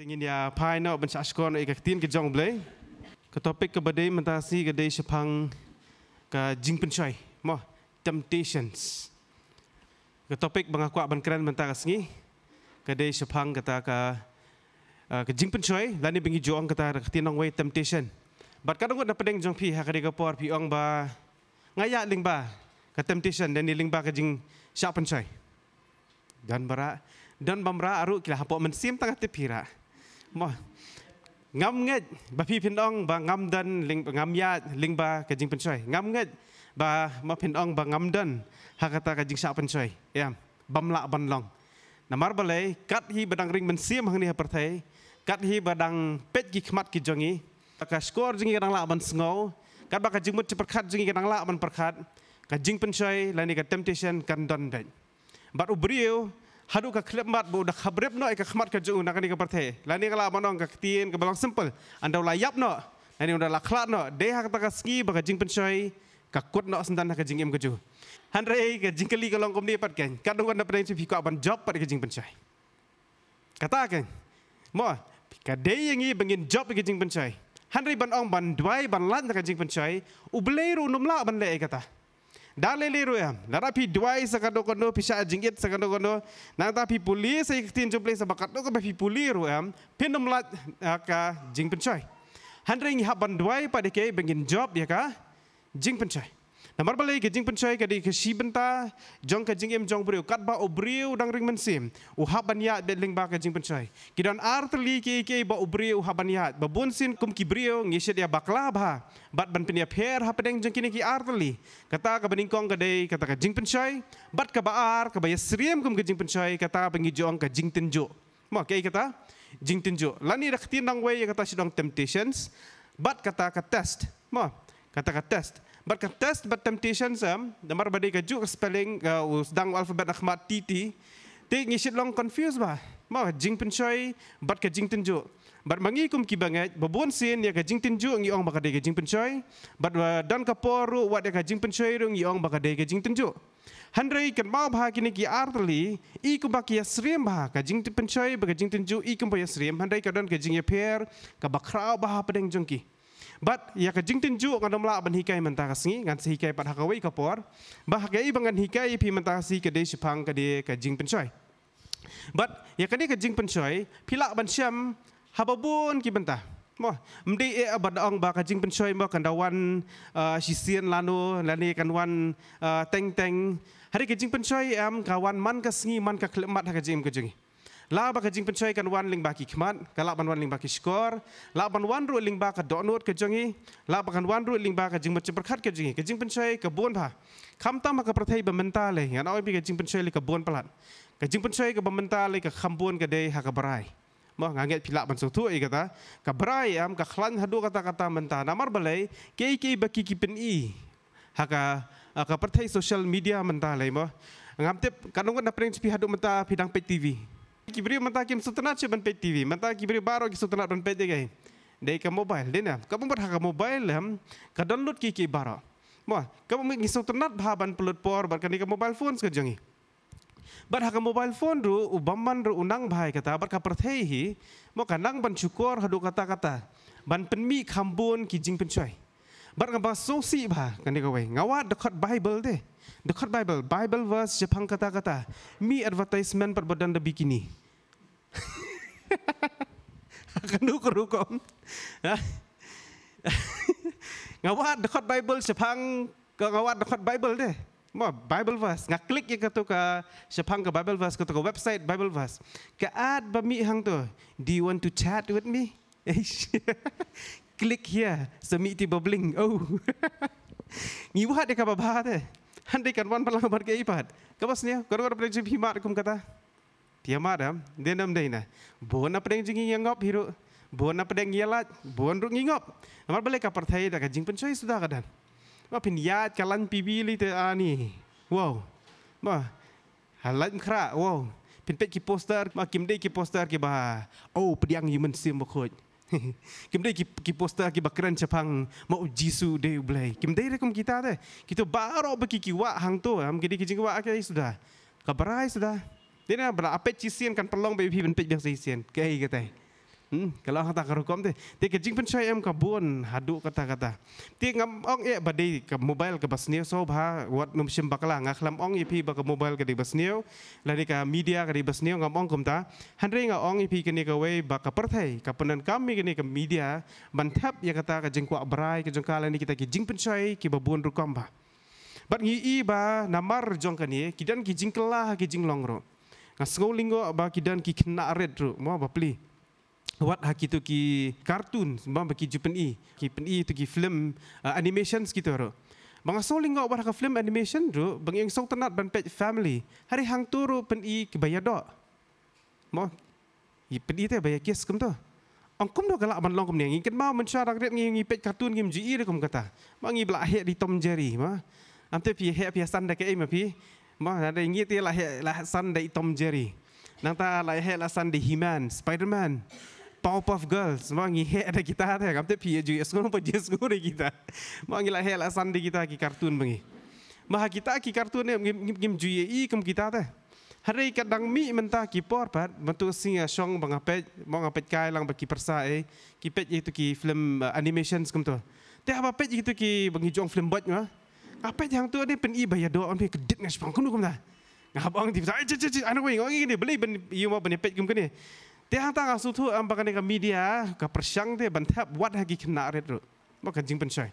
Tingin ya pai no ben saskon e kaktin ke jong blay. Ke topik ke bade mentasi ke dei sepang ke jing pen choi. Mo temptations. Ke topik bang aku ban keren mentar asngi. Ke dei sepang kata ke eh, ke jing pen choi lani bingi jong kata ke tinong wei temptation. Bat kadung ngot dapat deng jong pi ha ke dei ke por pi ong ba ngaya ling ba ka temptation dan ling ba ka jing siapa pencoy dan bara dan bamra aru kila hapo men sim tangat te pira mo ngam nget ba pi pindong ba ngam dan ling ngam ya ling ba ka jing pencoy ngam nget ba ma pindong ba ngam dan hakata ka jing siapa pencoy ya bamla ban long namar balai kat hi bedang ring men sim hang ni hapertai kat hi bedang pet gi khmat ki jongi takas skor jingi rang la ban sngau กันบักจิงมุดจิประคัดจึงกันังละมันประคัดกันจิงเป็นชอยและนี่กันเทมเทชันกันดันเดนบัดอุบริยฮัดูกับเคลมบัดบูดักขับเรียบน้อยกับขมัดกันจูนักนี่กับประเทศและนี่กันละมันน้องกับเตียนกับบางสิมเพิลอันเดาลายับเนาะและนี่อันเดาลักคลาดเนาะเดฮักตะกัสกีบักจิงเป็นชอยกับกดเนาะสันดานกับจิงเอ็มกับจูฮันเรย์กับจิงเกลีกับลองคอมนี่ปัดกันกันดูกันดับเพลงที่พิการบันจบปัดกับจิงเป็นชอยกระตากันมอกับเดย์ยังงี้บังยินจบกับจิงเป็นชอย Henry ban ong ban dwai ban lan na kajing pan chai u bleru num la ban le kata dale le ru ya na rapi dwai sa kado kono pisa jingit sa kado kono na ta pi puli sa ikhtin jo place bakat no ka pi puli ru ya pin num ya ka jing pan Henry ngi hab ban dwai pa de bengin job ya ka jing pan Namar balai kejing pencai kadi kesi benta jong kejing em jong brio kat ba obrio dang ring mensim u haban ya beling ba kejing pencai kidan artli ke ke ba obrio u haban ya ba bunsin kum ki brio ngese dia ya bakla ba bat ban pinia ya pher ha pedeng jong kini ki artli kata ka bening kong kade kata kejing pencai bat ka ba ar ka ba yasriem kum kejing pencai kata pengi jong kejing tinjo. mo ke kata jing tinjo. lani rakti nang we kata sidong temptations bat kata ka test mo kata ka test But the test but temptation sam, um, the mar kaju spelling uh, dang alphabet akhmat titi, te ngisit long confused ba. Ma jing pen choy, but ka jing tenju. But mangi kum kibanget, babun sin ya ka jing tenju ngi ong bakadai ka jing pen choy. But uh, dan ka poru wat ya ka jing pen choy rung ngi ong bakadai ka jing tenju. Hendai kan mau bahagi ni ki arli, ikum baki ya serim bahaka jing pen choy, baka jing tenju ikum baya serim. Hendai kadon ka jing ya pair, ka bakrao bahapa deng jongki but ya ke tinju ju ngadom la ban hikai mentah ni, ngan si hikai pat hakawai ka bah ke i bangan hikai pih mentah si ke de sipang ke de ke jing pen but ya ke ni ke jing pen choi pila ban haba bun ki bentah mo mdi e abad ong ba ka jing pen choi mo kan dawan eh, si sian lani kan wan eh, teng teng hari ke jing pen am kawan man kasngi man ka klemat ha ke jing ke jing la ba ka jing pencoi kan wan ling ba ki khmat kala ban wan ling ba skor la ban wan ru ling ba ka do not ke jongi la kan wan ru ling ba ka jing mach prakhat ke jingi ke jing pencoi ka bon ba kham ta ma ka prathai ba menta le ya noi bi ke jing pencoi le ka bon palat ke jing pencoi ka ba le ka kham bon ka dei ha ka barai mo ngaget pila ban so kata ka barai am ka khlan hadu kata kata menta namar balai ke ke ba ki ki pen i ha ka ha ka prathai social media menta le mo ngam tip kanung na prince pi hadu menta pidang pe tv Kibriu mata kim setena cik pet TV. mata kibriu baru ki setena ben pet dekai. Dekai ke mobile. Dekai ni. Kau pun ke mobile lem. Ke download ki baru. Mua. kamu pun ngisau tenat bahaban pelut por. Barkan dekai mobile phone sekejungi. Bar ha mobile phone ru ubaman ru undang bahaya kata bar ka perthehi mo kanang ban syukur hadu kata-kata ban penmi khambun kijing pencuai bar ngabasung si bah kan dikawai ngawat dekat bible deh dekat Bible, Bible verse Jepang pang kata kata, mi advertisement per badan de bikini. Akan ukur hukum. Ha? Ngawat dekat Bible Jepang, pang, ngawat dekat Bible deh. Mau Bible verse, ngak klik yang kata ke Jepang ke Bible verse, kata ke website Bible verse. Ke ad bami hang tu, do you want to chat with me? Eh, klik here, semiti bubbling. Oh, ngiwat dekat bahasa deh hande kan wan palang bar kai pat kabas ne gor gor pre jim himar kum kata dia maram denam deina bona pre jing yang ngop hiru bona pre deng yelat bon ru ngingop amar bale ka parthai da ka jing pen sudah kadan ma pinjat, kalan pibi li ani ah, wow ma halat kra wow Pinpet pet ki poster ma kim de ki poster ki ba oh pediang human sim ko Kim ki, ki poster ki bakran cepang mau jisu ublay. Kim kemudian rekom kita de kita baru bagi ki wa hang tu am gidi kijing wa ke sudah kabarai sudah dia nak berapa cisian kan pelong baby pen pen biasa cisian kai kata Hmm? Kalau kata kerukum tu, dia kerjing pun saya em kabun hadu kata kata. Dia ngam ong ye badi ke mobile ke basnio so bah wat mumsim bakala ngaklam ong ipi ke mobile ke di basnio, lari ke media ke di basnio ngam ong kumta. Hendri ngam ong ipi kini ke way bak ke pertai, kapanan kami kini ke media bantap ya kata ke jengkuak berai ke kala ni kita kerjing pun saya ke babun rukum bah. Bat ngi i ba namar jongkan ye, kidan kijing kelah kijing longro. Ngasngolingo ba kidan kikna red ru, mau ba pli buat ha kita ki kartun bang bagi Jepun E. Jepun i e tu ki film uh, animation kita ro. Bang so lingo buat ha film animation ro bang yang song tenat ban pet family. Hari hang tu ro pen i ke bayar dok. Mo. Ye pen E te bayar kes kum tu. Ang kum do galak ban long kum ni ngin kan mau mencara ret ngin ngi pet kartun ngi ji ro kum kata. Bang i belak he di Tom Jerry ma. Ante pi he pi san da ke ma pi. Mo ada ngi te ya lah he lah san da Tom Jerry. Nang lah he lah san di He-Man, top of girls. Mangi he ada kita ada kamte pia juga. Sekolah pun dia sekolah di kita. Mangi lah he lah sandi kita ki kartun mangi. Mah kita ki kartun ni gim gim juye i kum kita ada. Hari kadang mi mentah kipor, por bentuk singa song bangape mangape kai lang bagi persa e eh. ki pet itu ki film eh, animation kum tu. Te apa pet itu ki bangi jong film bot ma. Ah. Apa yang tu ada pen i bayar doa ambil kedit ngas pang kum dah. ngapang tiba-tiba, cik cik anak wing, orang ini beli ben, iu mau benepet kum kene. Teh hang tang asu tu am bagani ka media ka persyang te ban thap wat ha gi khna re ro. Mo ka jing pen chai.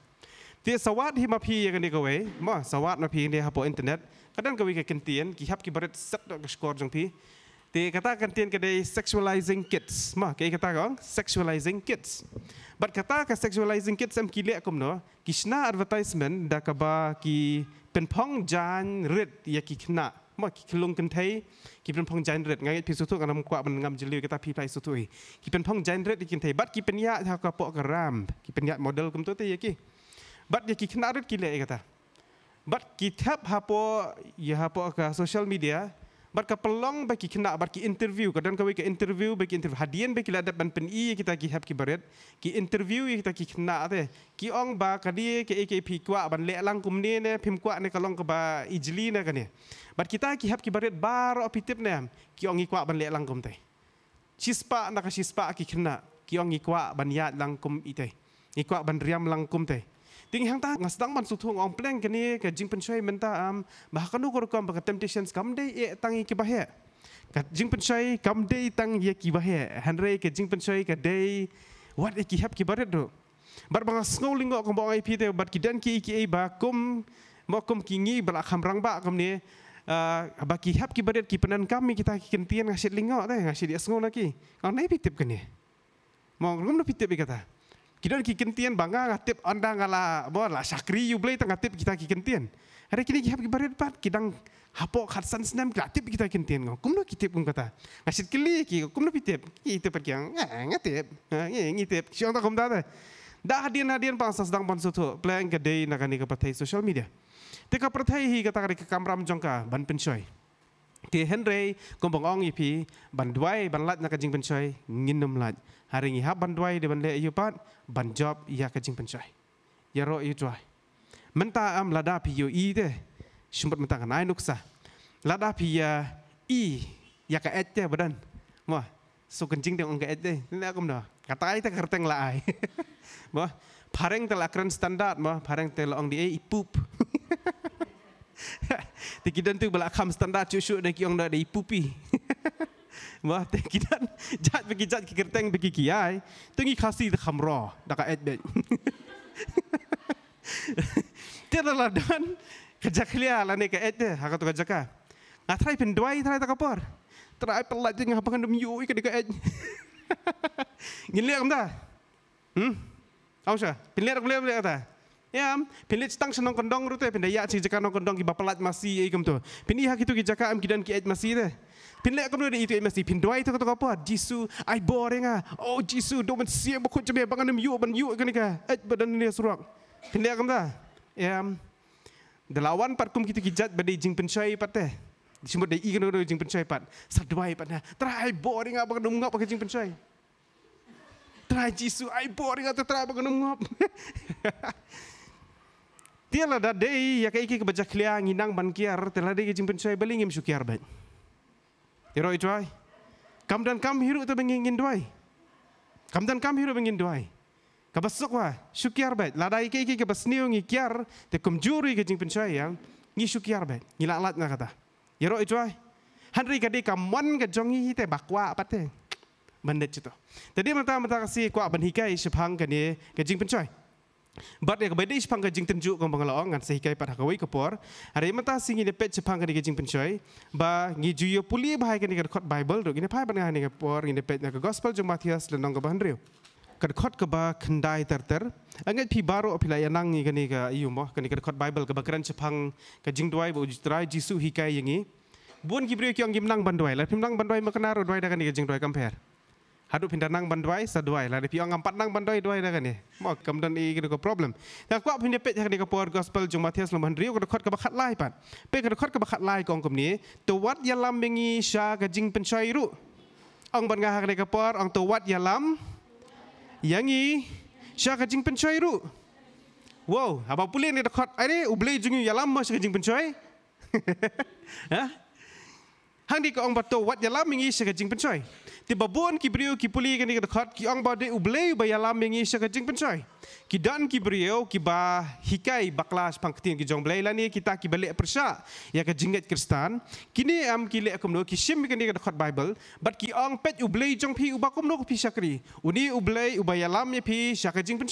Te sawat hi ma phi ye ni ko we. Mo sawat ma phi ni ha po internet. Ka dan ka wi ka kentien ki hap ki baret set ka score jong phi. Te kata kentien ka dei sexualizing kids. Mo ke kata ka sexualizing kids. But kata ka sexualizing kids am ki le kum no. Kishna advertisement da ka ba ki pen phong jan rit ye ki khna. มอกคลุงกันเทยกีเป็นพองใจเร็ดไงพิสุทุกันนำกว่ามันงำจริวกตาพีไปสุทุยกีเป็นพองใจเร็ดกินเทยบัดกีเป็นยะเท่ากับปอกรามกีเป็นยะโมเดลกุมตัวเตยกีบัดยากีขนาดเร็ดกีเลยกตาบัดกีแทบฮาปอยาฮาปอกับโซเชียลมีเดีย Barka peluang bagi kena barki interview kadang dan kawe interview bagi interview hadian bagi la depan pen i kita ki hab ki ki interview kita ki kena te eh. ki ong ba ka di ke AKP kwa ban le lang kum ni ne pim ne kalong ke ba ijli ne kan ye bar kita ki hab ki baret bar opitip ne ki ong kwa ban le lang kum te chispa na ka chispa ki kena ki ong kwa ban ya lang kum ite ki kwa ban riam lang kum ting hang ta ngas dang ban su thung ong plan ke ni ke jing pen chai men ta am ba ha ka nu kor kom ba temptations kam de e tang ki ba he ka jing pen chai kam de tang ye ki ba he han re ke jing pen chai ka de what e ki hab ki ba re do bar bang snow lingo kom ba ai pi de bar ki den ki ki e ba kum mo kum ki ngi bra kham rang ba kam ni Uh, bagi hab ki berit ki penan kami kita kentian ngasih lingok teh ngasih dia sengol lagi. Kau naik pitip kene. Mau ngomong pitip kata kita ki kentian bangga ngatip anda ngala boh lah, lah sakri you play tengah tip kita ki Hari kini kita beri dapat kita hapo khatsan senam ngatip lah kita kentian ngom. Kumno kita pun kata ngasih kili ki kumno pitip kita pergi ang ngatip ngitip siapa kum dah dah hadian hadian pangsa sedang pansu tu plan kedai nak ni ke social media. Tika partai kita kari ke kamera jangka ban pensoi ke henrei kompong ong ipi bandwai banlat nak kajing pencoy nginum lat hari ngi hab bandwai de banle yupat ban job ya kajing pencoy ya ro yu twai menta am lada pi yo i de simbot menta kan ai nuksa lada pi ya i ya ka et te badan mo so kencing de ong ka et de na kom no kata ai ta kerteng la ai mo pareng tel akran standard mo pareng tel ong di ai e ipup Tekidan tu belakang standar cucuk dan kiong dah ada ipupi. Wah, tekidan jat bagi jat ke kerteng pergi kiai. Tunggu kasih dah khamra, dah kat adbet. Tiada ladan, kerja kliar lah ni ke adbet, haka tu kerja ka. Nga terai penduai, terai tak apa. Terai pelat je, ngapakan demi yui ke dekat adbet. Ngin liat kamu dah? Hmm? Aku syah, pilih aku boleh boleh kata. Ya, pinlit stang senong kendong rute pindah ya si jaka nong kendong ki bapalat masih ai ya, kum tu. Pin iha kitu ki jaka am kidan ki masih masi de. Pin tu kumno itu masih. masi pin tu kata apa? Jisu ai boring ah. Oh Jisu do men sia bo kut jebe bangan yu ban yu kan ka. Ai badan ni surak. Pin lek kum Ya. Delawan par kum kitu ki jat jing pencai pateh. Disumbat de ikan kumno jing pencai pat. Sadwai pat na. Trai boring ah bangan ngap pakai jing pencai. Trai Jisu ai boring ah tu trai bangan ngap. Tiada ada day ya kayak iki kebaca kliang inang ban kiar tiada day kijing pencuai beli ngim sukiar ben. Tiro itu ay. Kam dan kam hiru itu bengingin duai. Kam dan kam hiru bengingin duai. Kebesok wah sukiar ben. Lada iki iki kebas niu ngi kiar te kumjuri kijing pencuai yang ngi sukiar ben. Ngi lalat nak kata. Tiro itu ay. Hendri kadi kamuan kejongi te bakwa apa teh, bandit itu. Tadi mata-mata kasih kuah benhikai sepang kani kejing pencuai. But ya kebaya ish pangka jing tenju kong pangalong ngan sehikai pat hakawai kepor. Hari mata sing ini pet jepang kani kajing pencoy. Ba ngi juyo puli bahay kani kada kot bible dok. Ini pahay pangka hani kepor ngi pet ngaka gospel jom matias lenong kebahan riyo. Kada kot keba kendai ter ter. Angat pi baru apila ya nang ngi kani ka iyo moh kani kada kot bible keba keran jepang kajing duai bo ujitrai jisu hikai yangi. Buon gibriyo kiong gimnang banduai. Lepim nang banduai makanaro duai dakani kajing duai kampere hadu pindah nang bandwai sa dwai la depi empat nang bandwai dua da kan ni mo kam ini i gido problem ta kwa pinda pet ka ni ko gospel jung mathias lo man riu ko khot ka ba khat lai pat pe ka khot ka ba kong ni to wat ya lam bengi sha ka jing ru ang ban ga ha ka ang to wat ya lam yang i sha ka jing ru wow apa pulih ni dekat ini ubli jung ya lam sha ka jing pen chai ha? hang di ko ang bato wat ya lam bengi sha ka jing ti babon ki brio ki puli ki ka khat ki ang ba de uble ba ya lam ngi jing pen ki dan ki brio ki ba hikai baklas pang ti ki jong blai lah ni kita ki balik persa ya ka jingat kristan kini am ki le kum no ki sim ki ni ka khat bible but ki ang pet uble jong pi u ba kum no ki sakri uni uble u ya lam ye pi sa ka jing pen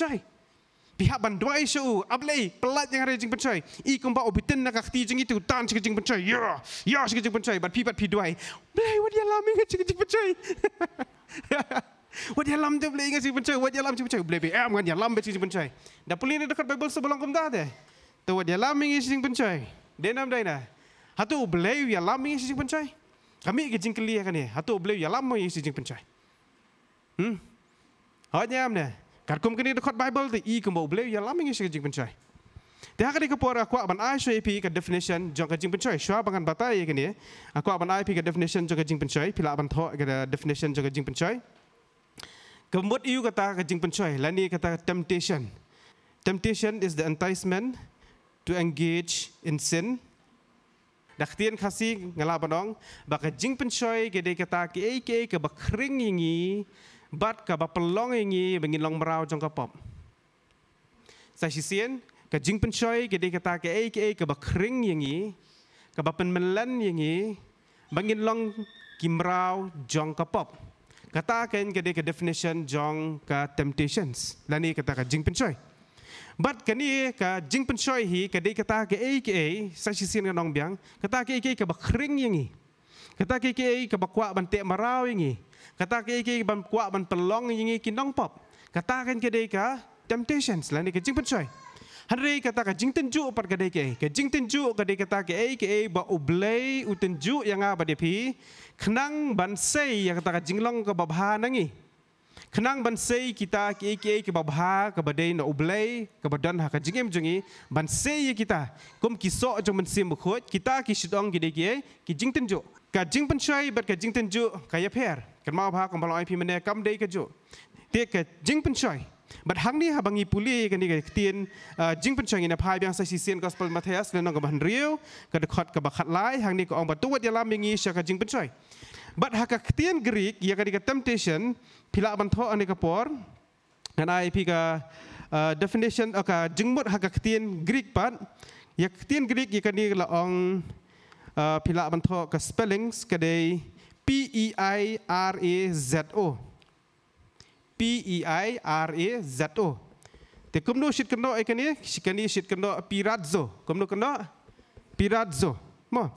pihak bandua isu ablay pelat yang hari jing pencai, i kumpa obiten oh, nak kakti jing itu tan sik jing pencai, ya ya sik jing pencai, bat pipat pi duai blei wat dia lami ke sik jing pencoy wat dia lam tu blei ngasi pencoy pencai, dia lam sik pencoy blei am ngan dia lam be sik jing pencoy puli ni dekat bible sebelum kum dah de tu wat dia lami ngasi jing pencoy de nam dai na hatu ablay ya lami ngasi jing pencai, kami ke jing keli ni hatu blei ya lami ngasi jing pencoy hm am deh. การกลุ่มกันนี้ดูคัดไบเบิลที่อีกมบเลยยาลามิงยิ่งจริงเป็นใจแต่หากได้กับพอร์อควาบันไอช่วยพีกับเดฟิเนชันจงกระจิงเป็นใจชัวบังกันบัตายกันนี้อควาบันไอพีกับเดฟิเนชันจงกระจิงเป็นใจพิลาบันทอกับเดฟิเนชันจงกระจิงเป็นใจกับมดอิวกับตากระจิงเป็นใจและนี่กับตา temptation temptation is the enticement to engage in sin ดักเตียนคาซีงลาบน้องบักจิงเป็นใจกับได้กับตาเกะเกะกับบักคริงยิงีบัดกับปลองอย่างนี้เป็นยังลองมราวจังกับปอบใส่ชิเซียนกับจิงเป็นช่วยกับดีกับตากับเอกเอกับคริ่งอย่างนี้กับเป็นเมลันอย่างนี้เป็นยังลองกิมราวจังกับปอบกับตากันกับดีกับ definition จังกับ temptations และนี่กับตากับจิงเป็นช่วยบัดกันนี้กับจิงเป็นช่วยฮีกับดีกับตากับเอกเอใส่ชิเซียนกับน้องเบียงกับตากับเอกเอกับคริ่งอย่างนี้ Kata kiki ai ke bakwa ban te marau ingi. Kata kiki ai ban kwa ban pelong ingi kinong pop. Kata kan ke deka temptations lan ke jing pencoy. Hari kata ke jing tenju par ke deke. Ke jing tenju ke deke kata ke ai ke ai ba ublei u tenju yang apa de pi. Kenang ban sei yang kata ke jinglong ke babha nangi. Kenang ban sei kita ke ai ke ai ke babha ke bade no ublei ke badan ha ke ha jingem jungi ban sei kita. Kum kisok jong mensim bukhut kita ki sidong ke deke ki jing tenju. กัดจิงปัญชัยบัดกัดจิงตันจุกายเพียร์กันมาพากับพลอยพิมเนกัมได้กัจุเตี้ยกัดจิงปัญชัยบัดหังนี้ฮะบางีปุลีกันนี่กัเตียนจิงปัญชัยในภายบางสายสิเซียนกอสเปลมาเทียสเลนองกับฮันเรียวกัดขอดกับบัคัดไล่หังนี้ก็องบัดตัวเดียลามงี้ชักกัดจิงปัญชัยบัดหากัดเตียนกรีกยากันนี่กัดเทมเทชันพิลาบันทออันนี้กับปอร์กันไอพีกับ definition อ่ะกัดจิงบัดหากัดเตียนกรีกปัดยากเตียนกรีกยากันนี่ละอง uh, pilak bantu ke spelling sekadai P E I R A Z O. P E I R A Z O. Te kumno shit kendo ai kani, shikani shit kendo pirazzo. Kumno kendo pirazzo. Mo.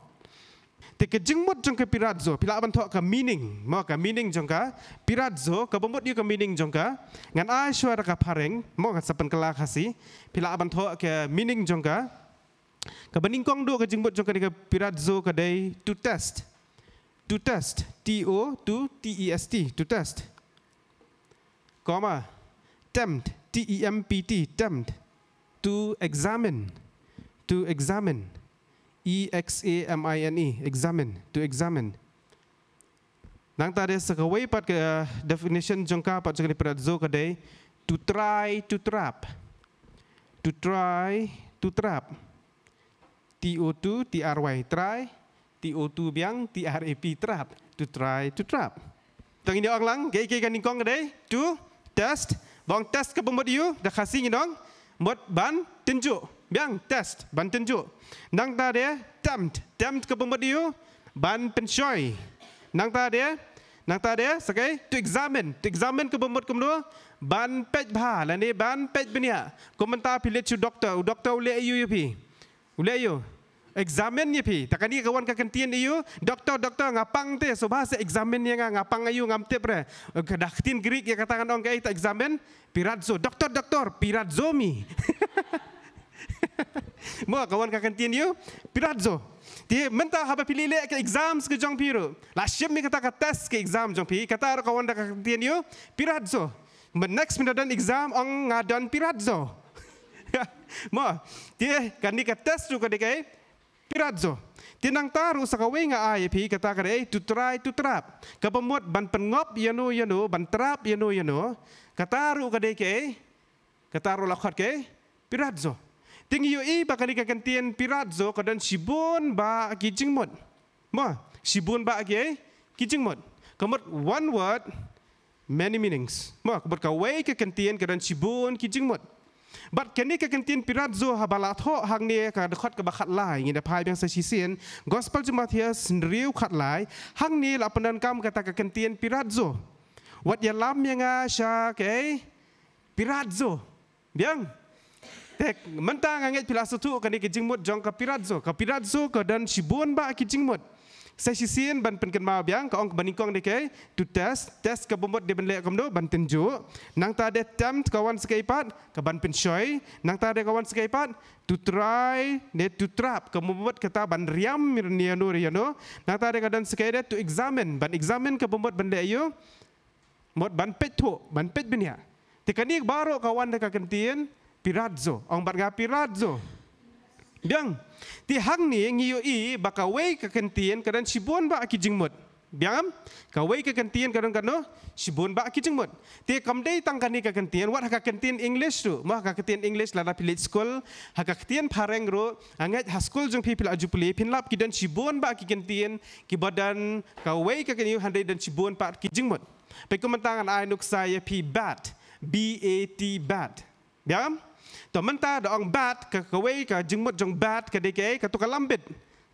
Te ke jingmot jong ke pirazzo, pilak ban thok ka meaning, mo ka meaning jong ka pirazzo, ka bomot yu ka meaning jong ka ngan ai shwa ka pareng, mo ka sapen kala khasi, pilak ban thok ke meaning jong ka Ka bening kong duk ka jingbut jong ka ni ka dai to test. To test. T O to T E S T to test. Comma. Tempt. T E M P T tempt. To examine. To examine. E X A M I N E examine. To examine. Nang tadi sekawai pat ke eh, definition jongka pat jongka ni pirazo ka dai To try to trap. To try, to trap. TO2 TRY try TO2 biang TRAP trap to try to trap tong ini orang lang gei gei kan ningkong gede to test bong test ke pembuat you dah kasih ni dong buat ban tinju biang test ban tinju nang ta dia tempt tempt ke pembuat you ban pensoy nang ta dia nang ta dia sekai to examine to examine ke pembuat kemudu ban pet bha lan ni ban pet benia komentar pilih tu doktor doktor ulai you you pi ulai examen ni pi takkan ni kawan kakan tian iyo doktor doktor ngapang te so bahasa examen ni ngapang ayu ngamte pre eh, kedah tin greek ya katakan dong kai eh, ta examen piratzo doktor doktor piratzo mi mo kawan kakan tian iyo piratzo ti menta haba pilih le ke exam ke jong piro la shim mi kata test ke exam jong pi kata kawan kakan tian iyo piratzo Men next minute dan exam ang ngadon piratzo. Mo, dia kan ni ke test juga dekai, irazo tinang taru sa kawe nga ay pi kata kare to try to trap ka pemot ban pengop yanu yanu ban trap yanu yanu kata ru kade ke kata ru lakhat ke pirazo tingi yo i ba kali ka kentien pirazo ka sibun ba kijing mot ma sibun ba ke kijing mot kamot one word many meanings ma ka kawe ka kentien sibun kijing mot บัดแค่นี้ก็กันตินปิรัตโซฮาบาลาโทหังเนี่ยกับคดกับขัดลายงี้นะพายเพียงเซชิเซียนกอสเปลจูมาเทียสเรียวขัดลายหังนี้หลับปนันกรรมกับตากันตินปิรัตโซวัดยาลามยังอาชาเกยปิรัตโซเดียงแต่มันต่างกันไงพิลาสุทุกันนี้กิจมุดจองกับปิรัตโซกับปิรัตโซกับดันชิบุนบะกิจมุด saya sin ban pen kenma biang ka ong ban ikong de kai tu test test ke bombot de ban le kam do ban tenju nang ta de tem kawan sekai pat ke ban pen shoy nang ta de kawan sekai pat to try de to trap ke bombot kata ta ban riam mir ni anu ri nang ta de ka dan sekai de tu examen ban examen ke bombot ban de yo mot ban pet tu ban pet bin ya te kani baro kawan de ka kentien pirazzo ong ban ga pirazzo Biang, ti hang ni ngiyo i baka wei ka kantien karan sibon ba aki jingmut. Biang am, ka wei ka kantien karan kano sibon ba aki jingmut. Ti kam day tang kani ka kantien, wat haka kantien English tu. mah haka kantien English lada pilit school, haka kantien pareng ro, angat ha school jung pipil aju puli, pinlap ki dan sibon ba aki kantien, ki badan ka wei ka kaniyo handay dan sibon ba aki jingmut. Pekumentangan ay nuk saya pi bat, B-A-T, bad. Biar to menta do ang bat ka kawai ka jingmot jong bat ka dike ka to kalambit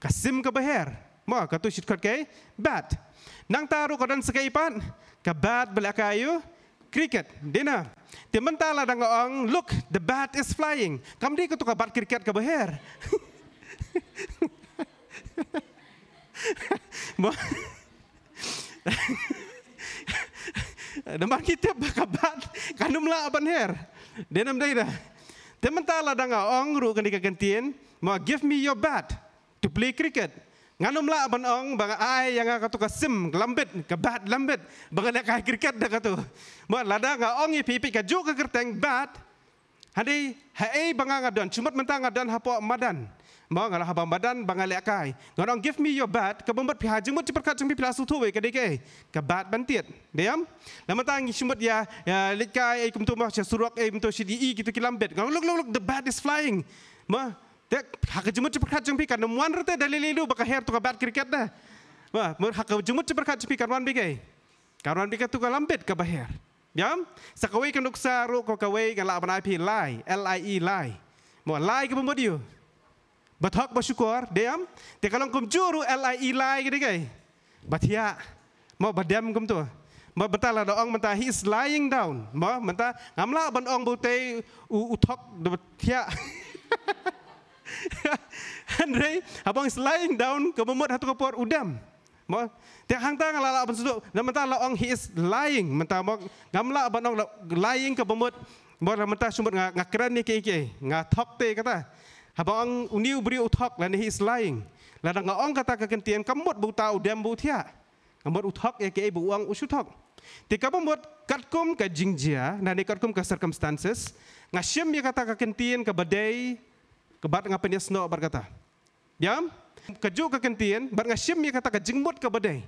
ka sim ka beher mo ka to shit kat bat nang taru ka dan sekai pan ka bat bela kayu cricket dina ti menta la dang ang look the bat is flying kam di ka to bat cricket ke beher mo Nama kita bakabat kanum lah abang her. Dia nam dah. Tementara la danga ong ru kan dikagentin, mau give me your bat to play cricket. Nganum la ban ong bang ai yang akan tukar sim lambet ke bat lambet bang nak kai cricket dah katu. Mau la danga ong ye pipi ka ju ka kerteng bat. Hadi ha ai bang ngadon cuma mentang ngadon hapo madan mong ala habam badan bang ale akai ngorong give me your bat ka bombat piha jingmut ti perkat jingmi pilasu tu we ka dike ka bat ban tiet diam lama tang shimut ya, ya likai ai kum tu mah che surok ai mto shidi i gitu ki lambet ngorong look look look the bat is flying ma tek hak jingmut ti perkat jingmi kan mwan lu dalililu baka her tu ka bat kriket na ma mur hak jingmut ti perkat jingmi kan wan bike Karuan bika tu kalambet ke bahir. Ya. Sakawai kanuksa ruk kokawai kan la banai pi lai, L I E lai. Mo lai ke pembodi yo. Batok bersyukur, diam. Tapi kalau kum curu e lai ilai gitu kan. Batia, ya, mau badam kum tu. Mau betal lah, ada orang mentah, he is lying down. Mau mentah, ngamla ban orang butai utok batia. Ya. Andre, abang is lying down, ke kebemut hatu kepuat udam. Mau tiap hang tang lalak ban sudu, dan mentah la orang he is lying. Menta, mau ngamla ban orang lying ke kebemut. Mau mentah lah sumut ngakran ni kiki, ngatok te kata. Habang uniu beri utak lan his lying. Lan nga ong kata ka kentian kamot bu tau dem bu thia. Kamot utak ya ke bu uang usu tok. Ti ka bomot kat kum ka jingjia na ne kat kum ka circumstances nga syem ya kata ka kentian ka badai ke bat nga penyes no bar kata. Diam. Keju ka kentian bar nga syem ya kata ka jingmut ka badai.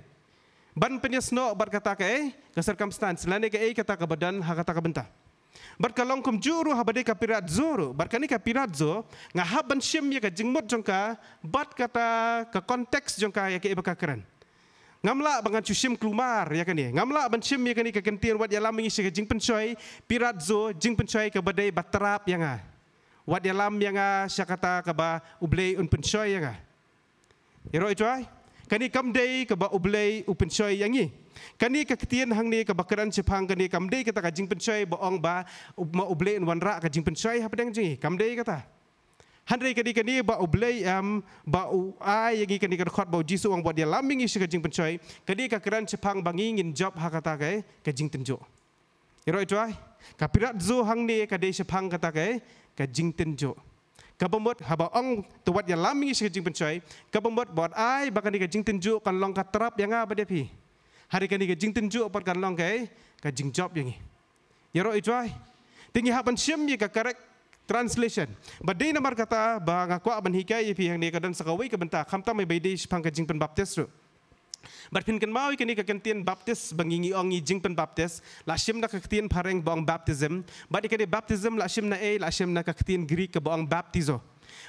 Ban penyes no bar kata ka eh ka circumstances lan ne ka eh kata ka badan ha kata ka bentah. Barka longkum juru habade kapirat zuru. Barka ni kapirat zo ngahaban shim ya ka jingmut jongka bat kata ka konteks jongka ya ke ibaka keren. Ngamla bangan cusim kelumar ya kan ni. Ngamla ban shim ya kan ni ka kentir wat yalam ngisi ka jing pencoy pirat zo jing pencoy ka badai batrap yanga. Wat yalam yanga sya kata ka ba ublei un pencoy yanga. Ya ro itu ai. Kani kamdei ka ba ublei u pencoy yangi. Ya kani ka ketian hang ni ka bakaran cepang kani kam dei kata kajing pencai boong ba ma ublei wan ra kajing pencai ha pedang jing kam dei kata Hanrei kadi kani ba ublei am ba u ai yagi kani kan khot ba jisu wang dia lambing isi kajing pencai kadi ha ka keran bangi ingin job ha kata ke kajing tenjo Iro itu ai kapirat zu hang ni kadi cepang kata ke kajing tenjo Kabamot haba ang tuwat dia lamingi sa kajing pencoy, kabamot buat ay baka ni kajing tenjo kan longkat terap yang nga ba dia pi hari kini ke jing tinju apa kan long ke eh? ke jing job yang ni ya ro ijoi tinggi haban sim ye ke karek translation but dei nama kata ba ngaku aban hikai ye yang ni ke dan sakawi ke benta kamta mai bede pang ke jing pen baptis ro but pin ken mawi ke ni ke kentien baptis bangingi ongi jing pen baptis la sim na ke kentien pareng bong baptism but ikade baptism la sim na e la sim na ke kentien greek ke bong baptizo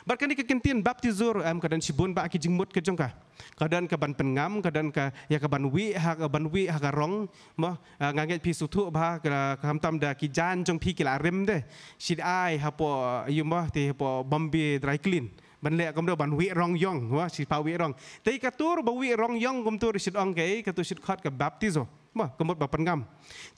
Bar kan dikekentian baptizur am kadan si bun ba aki jingmut ke jongka. Kadan ka ban pengam kadan ka ya ka ban wi ha ka ban wi ha ka rong mo eh, ngaget pi sutu ba ka kam tam da ki jan jong pi kila rem de. Sid ai ha po yu mo ti ha, po bombi dry clean. Ban le kam do ban wi rong yong wa si pa wi rong. Tei ka tur ba wi rong yong kum tur sid ong ke ka tu sid khat ka baptizur mah kemot bapan ngam.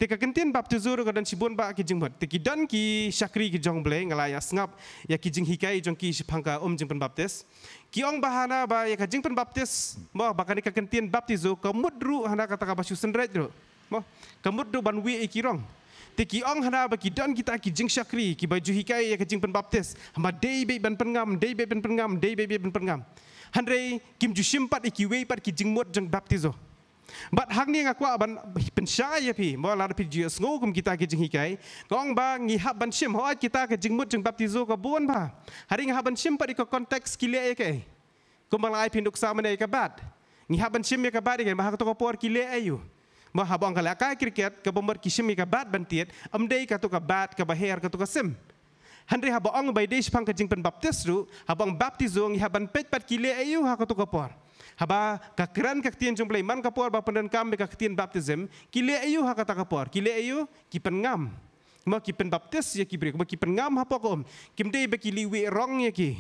kentien kentian bab tuzur kadan sibun ba kijing mat. Tiki dan ki syakri ki jong bleng ngala ya sngap ya kijing hikai jong ki sipangka om um jing pen baptis. Ki ong bahana ba ya kajing pen baptis mah bakani ka kentian bab tuzur kemot ru hana kata ka basu sendret ru. Mah kemot ru ban wi ikirong. Tiki ong hana ba ki dan kita ki jing syakri ki baju hikai ya kajing pen baptis. Ma dei be ban pen ngam dei be ban pen ngam dei be ban pen ngam. Hanrei kim ju simpat ikiwei pat ki jing jong baptizo. But hang ni ngakwa ban pensya ya pi ba lar pi ji sngo kum kita ki jing hikai gong ba ngi ha ban sim ho kita ki jing mut jing baptizo ka bon ba hari ngi ha ban sim pa di ko context ki le ya ke kum ba lai pinduk sa mane ka ya bat ngi ha ban sim ya ka bat ya ke ba ha to ko por ki le ayu ba ha bang kala ka cricket ka bomber ki sim ya ka bat ban tiet am dei ka to ka bat ka ba her ka to ka sim Hendri haba ang bayi desh pangkajing pen baptis ru, habang baptis ru, habang pet pet kile ayu hakotu kapar. Haba kakran kaktien jumpla iman kapuar bapa dan kami kaktien baptism. Kile ayu ha kata kapuar. Kile ayu kipen ngam. Ma kipen baptis ya kibri. Ma kipen ngam ha pokok om. Kimde ibe liwi rong ya ki.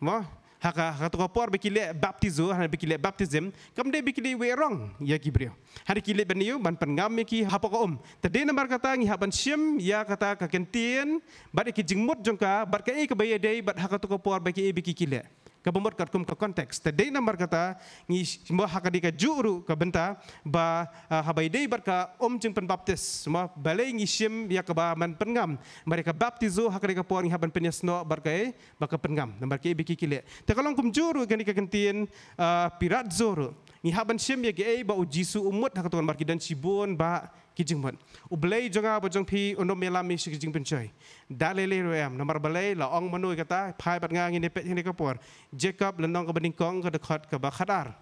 Ma haka kata kapuar bekile baptizo han bekile baptism. Kamde bekile liwi rong ya kibri. Hari kile beniu ban pengam ya ki ha pokok om. Tadi nama kata ngi ha ban sim ya kata kakentien. Bar ki jingmut jongka bar ka e kebaya dei bar haka kapuar bekile bekile ke bumbut ke kum ke konteks. Tadi nama kata ni semua hak adik juru ke benta ba ah, habai dei berka om jeng pen baptis semua balai ni sim ya ke ba man pengam mereka baptizo hak adik puan ni haban penyesno berka e eh, ba ke pengam nama ke eh, biki kile. Te kalong kum juru kan ke kentin ah, pirat zoro ni haban sim ya ke e ba u jisu umut hak tuan barki dan sibun ba Kijing jing Ublay u blei jonga bo jong phi mela mi sik jing pin choi da le nomar blei la ong manui kata Pai pat ngang ni pe ni ka jacob le nong ka bening kong ka khat ka ba khadar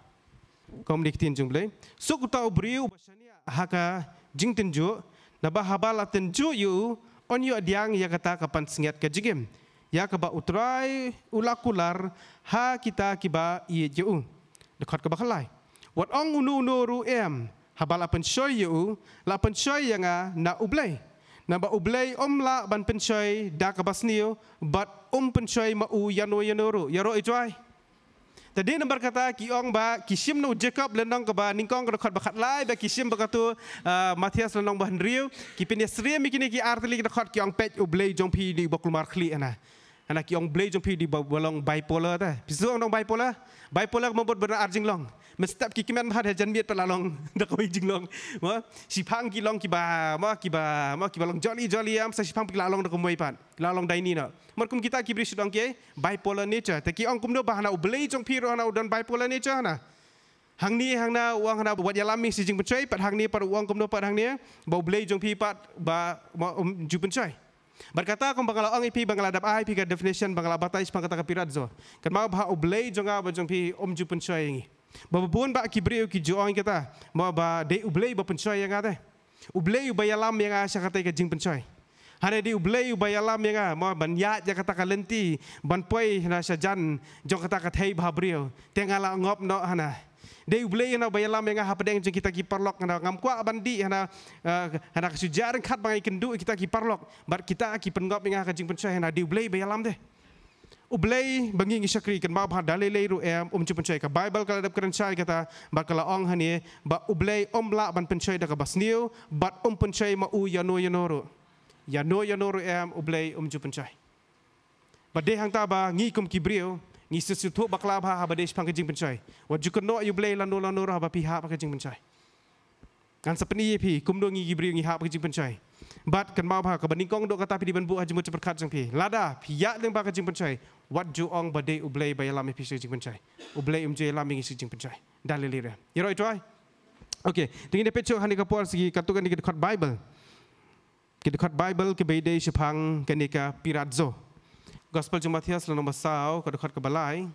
kom dik tin jung blei suk ta u briu ba jing tin ju na ba habala tin ju yu on yu adyang ya kata ka pan singet ka jigem ya ka ba utrai ulakular ha kita kiba ba ye ju de ka ba wat ong unu nu em habal apan choy yu la apan choy yanga ah, na ublay na ba ublay om la ban pen da ka bas niyo bat um ma u yanu yanuru yaro itwai tadi nambar kata ki ong ba kisim no jacob lenong ka ba ningkong ka khat bakat lai ba kisim bakatu ah, mathias lenong ba hanriu ki pin yasriem ki ni ki artli ki khat ki ong pet ublay jong pi ni bakul mar khli ana anak yang beli jumpi di bolong bipolar dah. Bisa orang dong bipolar? Bipolar membuat benar arjing long. Mestap kiki mana? bahar hajan pelalong. Dah kau ijing long. wah. si pang ki long kiba, ma kiba, ma kiba long jolly jolly am. Sa si pang pelalong lalong dah kau mewipan. Lalong dah ini no. Merkum kita kibri sudong kiai eh. bipolar nature. Tapi orang kum do bahar nak beli jumpi roh udan bipolar nature na. Hang ni hang na uang hang na buat yalami si jing pencai. Pat hang ni pat uang kum do pat hang ni. Eh. Bau beli jumpi pat ba ma um, jupen Berkata kong bangala ong ipi bangala dap ai pika definition bangala bata is pangkata kapirat zo. Kan mga bha ublay jo nga ba pi om ju pencoy yang i. pun bak kibriu ki jo kita. Mga ba de ublay ba pencoy yang ada. Ublay u bayalam yang a sya kata ika jing pencoy. di ublay u bayalam yang a mga ban yat ya kata kalenti. Ban poy na sya jan jo kata katay bha briu. ngop no hanah dei blei na bayan lam yang hapa deng kita ki parlok na ngam kwa bandi na eh, na sujar kat bangai kendu kita ki parlok bar kita ki pengop yang ha jing pencai na dei blei bayan lam de Ublei bengi ngisakri kan ma bahan dalai lei ru em um cipun cai ka bible kala dap keren cai kata ba kala ong hani ba ublei om la ban pun cai da ka bas niu bat um pun cai ma u yano yano ru yano yano ru em ublei um cipun cai ba de hang ta ba ngi kum kibrio. งี้สุดสุดทุบักลาบาฮาบดีชพังกจิงเป็นใจวัดจุกโนอยู่เบลลันโนลันโนราบะพิฮาพังกจิงเป็นใจงานสัปนีพี่คุมดวงงี้กิบรีงี้ฮาพังกจิงเป็นใจบัดกันมาบ้ากับบันิงกองโดกกรตาพี่ดิบันบุอาจิมุจะประคัดจังพี่ลาดาพิยะเรื่องพังกจิงเป็นใจวัดจูองบดีอุเบลบายลามิพิสิจิงเป็นใจอุเบลอุมเจลามิงิสิจิงเป็นใจดัลเลลีเรียรอยจ้วยโอเคถึงนี้เป็นชโชคฮันนี่กาปอร์สกีกัตุกันนี่กิดขัดไบเบิลกิดขัดไบเบิลกับเบเดชพังกันนี่กับพิราโซ Gospel jo Matthias la nomba sao ka khat ka balai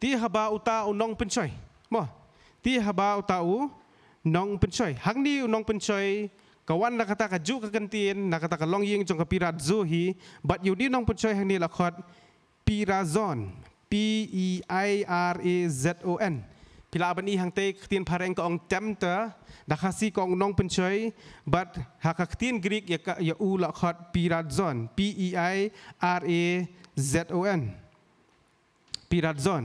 ti haba uta u nong pin choi mo ti haba uta u nong pin choi hang ni u nong pin choi ka wan la kata ka ju ka kantin na kata ka long ying jong ka pirat zu hi but you di nong pin choi hang ni la khat pirazon p e i r a z o n พิลาบันีหังเตขตีนพารงกองจำเตดักาซีกองน้องเป็นช่วยบัดหากขตีนกรีกอยากอยาอูละคอดปีราซอน P E I R A Z O N ปีราซอน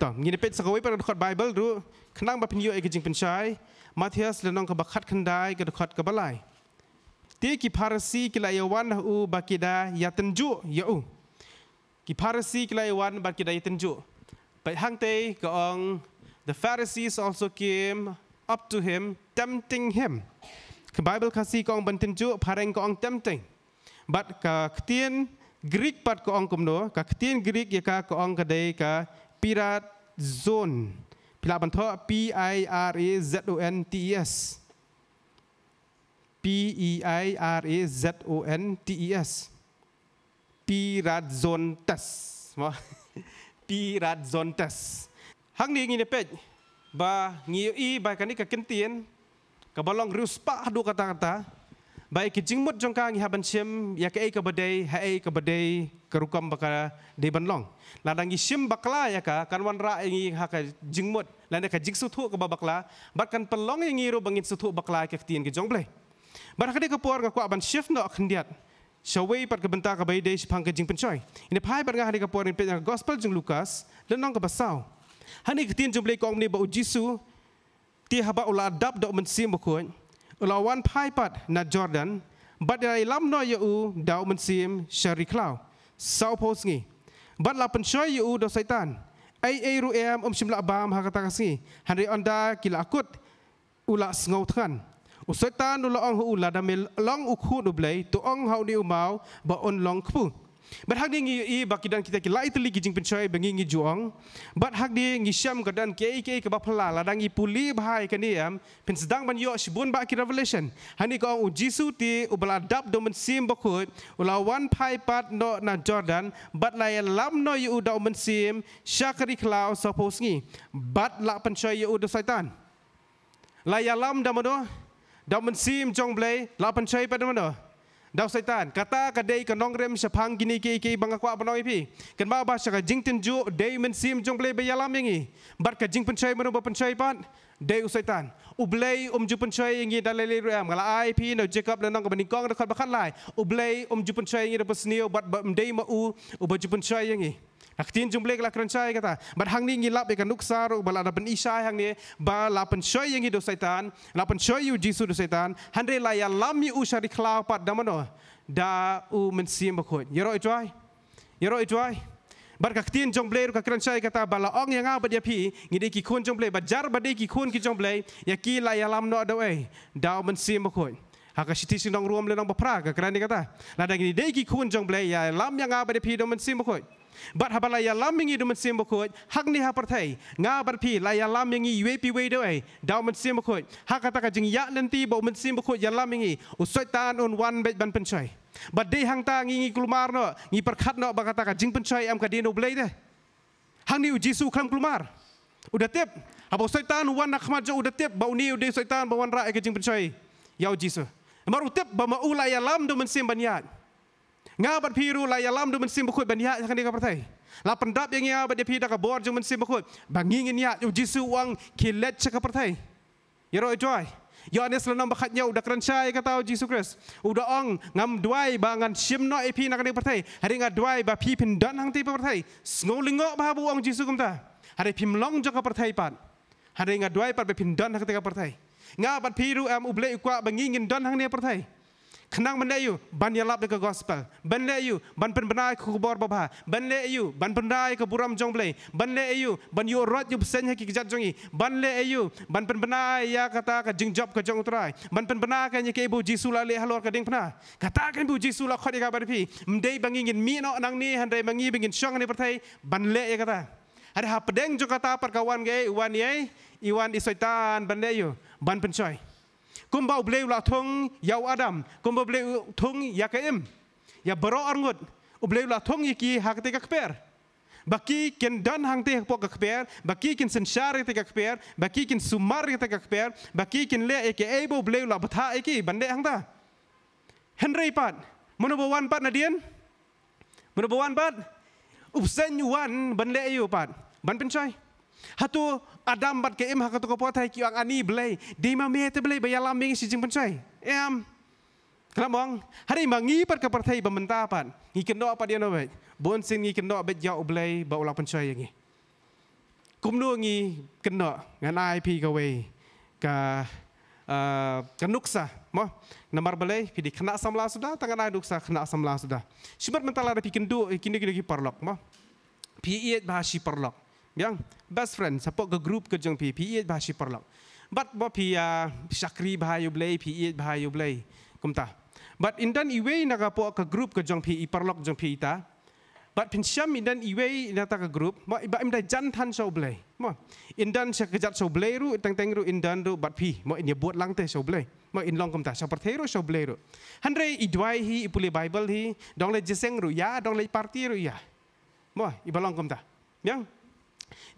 ต่อยินเป็นสกอวิปรดคอดไบเบิลรู้ขนังบัพนิยอเอกจิงเป็นช่ยมาเทียสและน้องกับคัดขันได้กระดคอดกับบลายตีกิพารซีกิลายวันอูบักิดายาตันจุยาอูกิพารซีกิลายวันบักิดายาตันจู But hang day goong, the Pharisees also came up to him, tempting him. Ke Bible kasi goong bentinju pareng goong tempting. But ka ketien Greek part goong kumno, ka Greek ya ka goong kadai ka pirat zone. Pila bantho P I R A Z O N T E S. P E I R A Z O N T E S. Pirat zone test. Di rad zontas. Hang ni ngine pej ba ngi ba kani ka kentien ka balong rius pa adu kata kata ba ki jingmut jong kang haban sim ya ke ka bedei ha ei ka bedei kerukam ba ka de banlong ladang ngi sim bakla ya ka kan wan ra ngi ha ka jingmut la ne ka jing thu ka ba bakla kan ba kan palong ngi ro bangit su thu bakla ka tien ki jong ble ba ka de ka puar ka ko aban shift no khndiat Sewei pada par kabenta ka bay day si pangkajing pencoy. Ina pahay par nga hanika po rin pinang gospel jing Lucas, lanang kabasaw. Hanik tin jumlay kong ni ba o Jisu, ti ula adab dok mensim si mokon, ula wan pahay pat na Jordan, bat na ilam no ya u da umen si im siya riklaw. Sa upos ngi, bat la pencoy ya u da saitan, ay ru em um simla abam hakatakas hari anda kila akut ula sngaw tangan u setan nu long hu la dam long u khu du blai to ong hau ni umau ba on long khu bat hak ding i baki dan kita ki light li gijing pin choi bengi ngi juang bat hak ding ngi syam ka dan ke ke ka phala la dang i puli bhai ka niam pin sedang ban yo shibun ba ki revelation hani ko u jisu ti u bala dab do men sim ba khut u la wan phai pat no na jordan bat la lam no yu da men sim shakri klao so pos ngi bat la pin yu do setan la lam da mo do ดามันซีมจงเลยลาพันชัยไปดมันเหรอดาวไซตันกาตากระเดยกนองเรมชะพังกินีเกีกีบังกวาปนองพี่กันบ้าบาชกจิงตินจูเดมันซีมจงเลยไปยาลามยังงี้บัดกะจิงพันชัยมันบัพันชัยปันเดย์อุสัยตันอุบเลยอมจุปนชัยอย่างงี้ดันเลเลรแอมกะลาไอพีนอเจคับแล้วน้องกับนิกองนะครับบัคันไลอุบเลยอมจุปนชัยอย่างงี้ดับสเนียวบัดบัมเดย์มาอูอุบจุปนชัยอย่างงี้ Aktin jumlek la kerancai kata. Bat hang ni ngilap ikan nuksar. Bala ada pen isya hang ni. Ba lapen syoy yang hidup setan. Lapen syoy yu jisu du setan. Handre la ya lami usha di kelapat damano. Da u mensiem bakut. Yero ituai. Eh, Yero ya ituai. Eh, Bar kaktin jomble ru kakran chai kata bala ong yang abad ya pi ngide ki khun jomble ba jar ba ki khun ki jomble ya ki la ya lam no ada we da men si mo khoi ha ka shiti sing dong ruom le nong ba pra ka kran ni kata la da ngide ki khun jomble ya lam yang abad ya pi do men si mo khoi บัดฮับลายลามิงีดูมันเสียมบกุดฮักนี่ฮับประเทศงาบัดพี่ลายลามิงีเวปีเวด้วยดาวมันเสียมบกุดฮักกตะกจึงยะเลนตีบอกมันเสียมบกุดยาลามิงีอุสวยตานอุนวันเบ็ดบันเป็นช่วยบัดเดหังตางีงีกลุมารเนาะงีประคัดเนาะบังกตะกจึงเป็นช่วยอัมกัดเดนอุเบลเด้ฮังนี่อุจิสุคลัมกลุมารอุดเตียบฮับอุสวยตานอุนวันนักมาจ้าอุดเตียบบ่าวนี่อุดเดสวยตานบ่าววันร้ายกจึงเป็นช่วยยาวจิสุมารุเตียบบ่มาอุลายลามดูมันเสียมบัญญัติ Ngabat piru la yalam du mensim bukut ban yak kan dia kata. La pendap yang ia bat dia pi dak bor jung mensim bukut. Bangin ini yak jisu wang kilet cak kata. Ya roi joy. Yo anes lanam bakatnya udah kerancai kata Jesus Christ. Udah ong ngam duai bangan sim no epi nak dia kata. Hari ngad duai ba pi pindan hang ti kata. Ngolingo ba bu ong Jesus kumta. Hari pimlong jaka kata pat. Hari ngad duai pat pindan hang ti kata. Ngabat piru am uble ikwa bangin don hang dia kata kenang benda you ban yalap ke gospel ban le you ban pen benai ke kubor baba ban le you ban pen dai ke buram jong blai ban ban you rot you sen ki jat jongi ban le ban pen ya kata ke jing job ke jong utrai ban pen benai ke nyake bu jisu la halor ke ding pna kata ke ibu jisu la khodi ga bar pi mino bangi ngin mi no nang ni han bangi bingin shong ni pertai ban le kata ada hapdeng jo kata perkawan gay, wan ye iwan isoitan ban le ban pen กุมบ่าวเบลวละทงยาวอาดัมกุมบ่าวเบลวทงยาเกมยาบรออังกฤอุบเบลวละทงยี่กีหักเตกักเปร์บักีกินดันหังเตกพกกักเปร์บักีกินสินชาริเตกักเปร์บักีกินสุมาริเตกักเปร์บักีกินเล่เอเกเอบุบเบลวละบัทาเอกีบันเดหังตาเฮนรีปัดมโนบวันปัดนาเดียนมโนบวันปัดอุบเซนยูวันบันเล่เอโยปัดบันเป็นชาย Hatu Adam bat ke im hak tu kapot hai kiang ani belai, Di ma me te blai baya lambing si jing pencai. Em. Kalau bang, hari mangi per ke partai bementah kendo apa dia no bai. Bon kendo bet jauh belai bawa ulang pencai yang ni. Kum lu ngi kendo ngan ai pi ka wei mo. Nomor belai pi di kena samla sudah tangan ai nuksa kena asam samla sudah. semua mentala ada pi kendo eh, kini kini ki parlok mo. Pi iet bahasi yang best friend support ke group ke jeng pi pi iet bah si but bo pi ya ah, sakri bahayu blay pi iet bahayu blay kumta but indan dan iwe naga po ke group ke jeng pi i perlak jeng pi ita but pinjam indan in iwe nata ke group bo iba imda jan tan so blay mo in kejat so blay ru teng teng ru indan ru but pi mo in buat langte show so blay mo in long kumta so perthero so blay ru hanre i dwai hi ipule bible hi dongle le ru ya dongle le ru ya mo ibalong kumta yang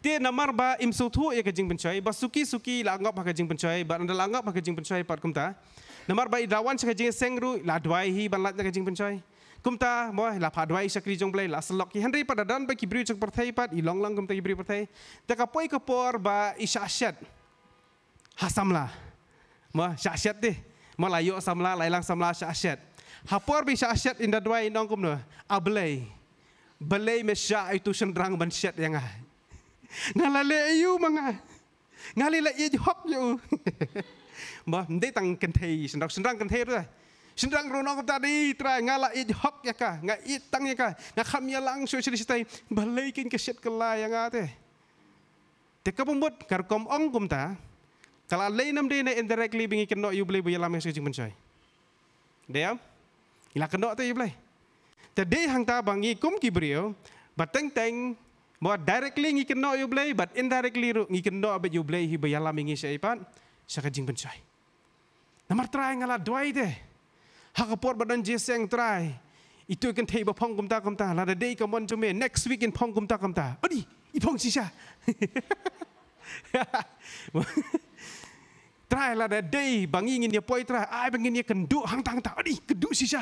di nomor ba im suthu ya kajing pencai ba suki suki langgap pakai jing pencai ba anda langgap pakai jing pencoy pat kumta. Nomor ba idawan sa kajing sengru la dwai hi ban lat kajing pencoy. Kumta mo la pa dwai sa jong blai la selok ki henri pada dan ba kibri chok pertai pat i long long kumta kibri pertai. Ta ka poi ka por ba isha asyat. Hasam la. Mo sha asyat de. Mo la yo samla la ilang samla sha asyat. Hapor bi sha asyat inda dwai nong kumna. Ablai. Belai mesya itu senderang bansyat yang ah ngalale yu mga ngali la yi hop yu ba ndai tang kan thai sendang sendang kan thai lah. ra sendang ro nok ta di tra ngala yi hop ya ka nga yi tang ya ka nga kham ya lang so sri sitai ba kin ke set kala ya nga te te ka bom bot kar kom ong kum ta kala lei nam de na indirectly bingi ken no yu blei bu ya lang so sri men sai de ya ila ken no te yu blei te de hang ta bangi kum ki brio ba teng bahwa directly ngi kenno you blay but indirectly ru ngi kenno abet you blay hi bayala mingi seipan ya sakajing pencai namar try ngala dwai de hakapor badan yang try itu ikan tei bapong kumta kumta Lada day dei kamon jume next week in pong kumta kumta odi ipong sisa try lada day dei bangi ngin ye poi try ai bangi ngin ye kenduk hang tang ta odi kenduk sisa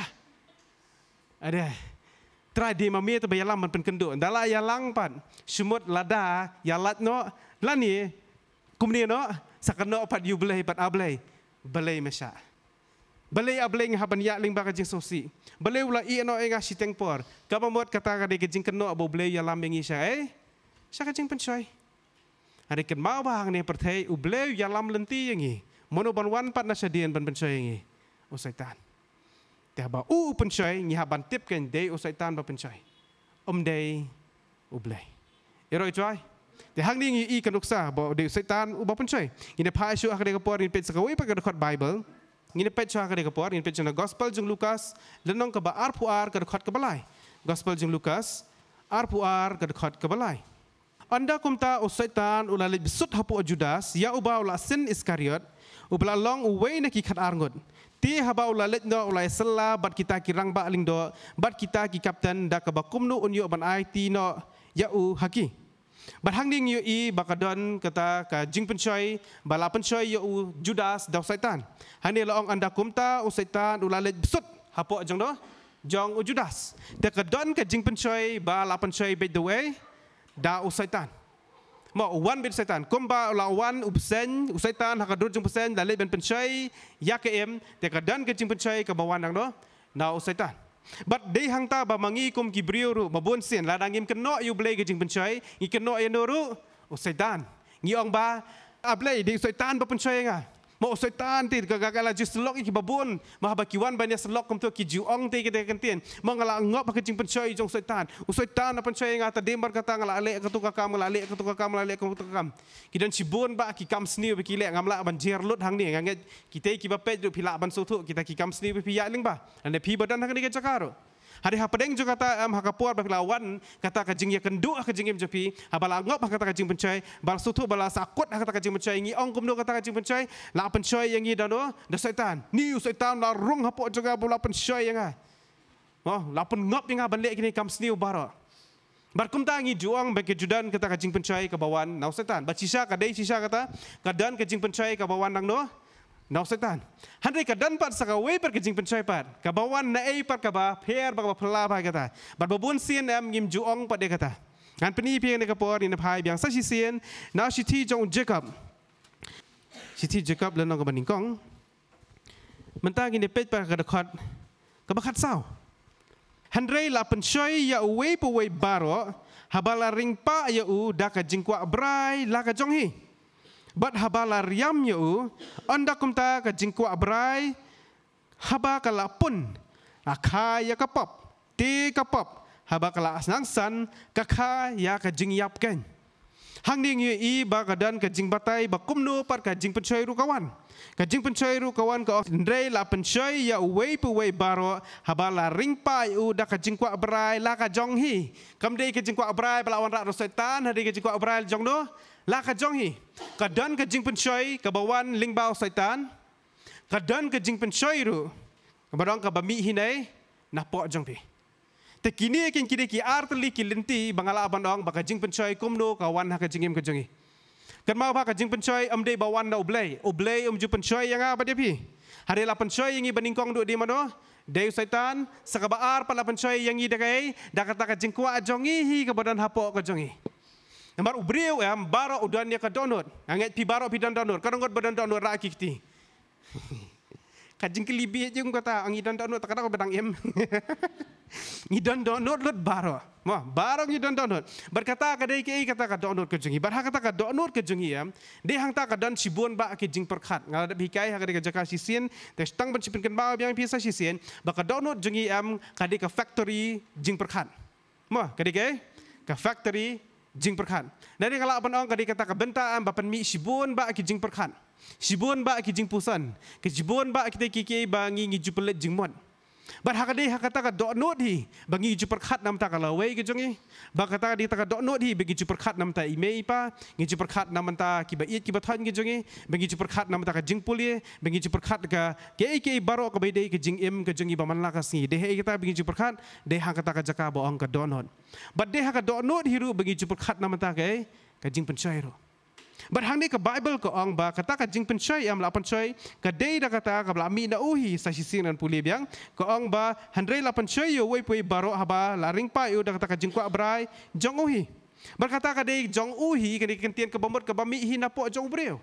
ada try di mami tu bayalang man pen kenduk dala yalang pan sumut lada yalat no lani kumni no sakno, pat you belai pat ablai belai mesya belai ablai ng haban ya ling ba ka jing sosi belai ula i no enga siteng por ka pamot kata ka de jing kenno abo belai yalam ngi sya ai eh? sya ka jing pen choy ari ken mau ba ne perthei u belai yalam lenti yangi monoban wan pat na sya dien ban pen choy ngi usai แต่บอกอู้ปัญชัยนี่ฮะบันทิบกันเดย์อุสัยตันบ่ปัญชัยอมเดย์อุบเลยเอรอยจ้อยแต่หางนี้อีกันลูกสาบอกเดย์อุสัยตันอุบ่ปัญชัยนี่เนี่ยพายชัวกันเด็กปอรินเป็นสกาวิปกันขอดไบเบิลนี่เนี่ยเป็นชัวกันเด็กปอรินเป็นจังกอสเปิลจึงลูคัสเล่นน้องกับบ่อาร์พูอาร์กันขอดกับบ่ไลกอสเปิลจึงลูคัสอาร์พูอาร์กันขอดกับบ่ไล Anda kumta o syaitan ula l e b i s u จ hapu o j u d a บ ya uba ula sin Iskariot, ubla long uwe na k ีขัดอาร์งด์ ti haba ula let no ula sella bat kita ki rang ba ling do bat kita ki kapten da ka bakum no unyo ban ai ti no ya u haki bat hang ding yu i bakadon kata ka jing pen choi bala pen choi yu judas da setan hani la ong anda kumta u setan ula let besut hapo ajang do jong u judas da ka don ka jing pen choi bala pen choi by the way da u setan mo wan bit setan Komba la wan upsen usaitan ha kadur jung pesen dalai ben pencai yakem te kadan ke jung pencai ke bawan nang do na usaitan but dei hang ta ba mangi kum kibrio ru ba bon sen la dangim ke no you play ke jung pencai ngi ke no ye no ru usaitan ngi ong ba a play dei usaitan ba pencai nga mau setan ti gagal laju selok iki babun mahabakiwan banyak selok kom tu ki juong ti kita kentin mengala ngop ke cing pencoy jong setan u setan apa pencoy ngata dembar kata ngala ale ke tukak kam ngala ale ke tukak kam ngala ale ke tukak kam kidon cibun ba ki kam sniu be kile ngamla banjir lut hang ni ngange kita ki bapet du pila ban sutu kita ki kam sniu be piya ling ba ane pi badan hang ni ke cakaro Hari ha pedeng juga kata um, ha kapuar bagi lawan kata kajing ya kendu ha lah kajing ya mencapi. Ha balangop ha kata kajing pencai. Bal sutu bala sakut ha lah kata kajing pencai. Ngi ong kumdu kata kajing pencai. La pencai yang ngi dano da setan. Ni setan la rung ha pok juga bala pencai yang ha. Oh, lapun ngap yang ha balik kini kam sini ubara. Ah. Barkum tangi juang bagi judan kata kajing pencai ke bawan. Nau setan. Bacisa kadai sisa kata. Kadan kajing pencai ke bawan nang noh nok sek tan han ka dan pat saka we per kijing pen choi pat ka ba wan na ei par ka ba pher ba ba phla ba ka ta bar ba bun sien am ngim ju ong pa de ka ta kan pni pi ne ka por ni na phai biang sa si sien na shi ti jong jacob shi ti jacob le no ka ning kong man ta gin de pet par ka da khat ka ba khat sao han rei la pen choi ya we pu we baro Habala ringpa ya u da ka jingkwa brai la ka jonghi. hi bat habala riam ye anda kumta ka jingku abrai haba kala pun akha ya kapap ti kapap haba kala asnang san ka kha ya ka jing yap ken hang ning ye i ba ka dan ka jing batai ba kumnu par ka jing pencoi ru kawan ka jing pencoi ru kawan ka ndre la pencoi ya wei pu wei baro haba la ring pai u da ka jing ku abrai la ka jong hi kam dei ka jing ku abrai pala wan ra setan ha dei ka jing ku abrai jong no? la ka jong hi ka dan ka jing pen choi ka bawan ling bao saitan ka dan ka jing pen choi ru ka barong ka ba mi hi nei na po jong pi te kini e kin kini ki art li ki linti bangala aban ong ba ka jing pen choi kum no ka wan ha ka jing im ka jong hi kan ma ba ka jing pen choi am dei ba wan no blay o blay um ju pen choi yang a ba de pi hari la pen choi yang i baning kong du di mano Dayu setan, sekabar pala pencoy yang i dekai, dah kata kajing kuat jongi hi kebodan hapok kajongi. Ke Nampak ubriu ya, baru udah ni kau download. Angkat pi baru pi download. Kau nongot berdan download rakyat kita. Kajing kelibi aja kau kata angi dan download. Tak kau berang em. Ni dan download lut baru. Mo, baru ni download. Berkata kada iki kata kada download kejungi. jengi. Barha kata kada download kejungi ya. Dia hang ta kada sibun ba ke jing perkat. Ngala de bikai ha kada jaka sisin, te stang ban sipin ken ba yang biasa sisin, ba kada download jengi em kada ke factory jing perkat. Mo, kadi ke? Ke factory jing perkhan. Dari kalau apa nong, kadi kata kebentaan bapak mi sibun ba ki jing perkhan. Sibun ba ki jing pusan. Ke sibun ba kita kiki bangi ngi jupelet jing mon. But hakade hakata ka dot not hi bangi ju perkhat nam ta kala wei ge jungi ba kata di ta ka dot not hi bangi ju perkhat nam ta imei pa ngi ju perkhat nam ta ki ba ki ba thon jungi bangi ju perkhat nam ta ka jingpuli e. bangi ju perkhat ka ke ke baro ka bai dei ke jing em ke jungi ba man la ka si de he kita bangi ju perkhat de ha kata ka jaka ba ong ka dot not but de ha ka dot not hi ru bangi ju perkhat nam ta ke ka jing But hang ni ke Bible ke ang ba kata ka jingpen choy am lapan choy ka day da kata ka bla mi na uhi sa sisin nan puli biang ke ang ba hanre lapan choy yo wei pui baro haba laring pa yo da kata ka jingkwa brai jong uhi berkata ka day jong uhi ka ni kentian ke bomot ke bami hi na po jong breo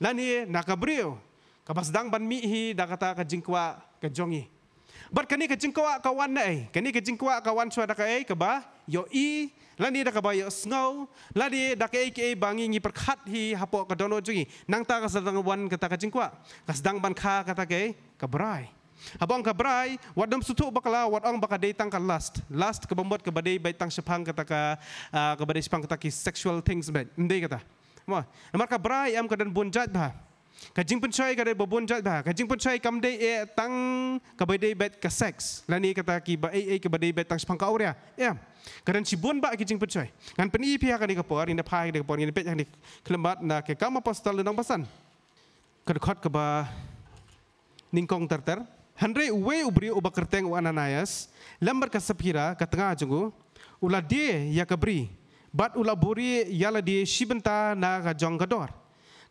lan ni na ka breo ka basdang ban mi hi da kata ka jingkwa ka jongi. But kani ka jingkwa kawan eh. na ay, kani ka jingkwa kawan suwa da eh, ka ay, ka ba? Yo i, lani da ka ba yo snow, lani da eh, ka ay ki bangi ngi perkhat hi hapo ka dono jungi. Nang ta ka sa dang wan ka ta jingkwa, ka dang ban ka kata ta ka ay, ka barai. Habang ka barai, wat dam sutuk bakala, wat ang baka day tang last. Last ke bambot ka baday bay tang sepang ka ta ka, ah, ka sepang ka ta sexual things bad. Hindi ka ta. Mo, namar am ka bunjat bahan ka jing pun chai kare bobon jat ba ka pun chai kam e tang kabe bai dei bet ka sex la kata ki ba ei ei ka dei bet tang spang ka ya ya karan si bon ba ki pun chai kan pen ipi ha kapor ni ka por in da pai ka por in pe jang ni klembat na ke kama postal nang pasan ka khot ka ba ning kong tar uwe ubri uba kerteng u ananias lambar ka sapira ka tengah jungu ula de ya ka bri bat ula buri yala di sibenta na ka jong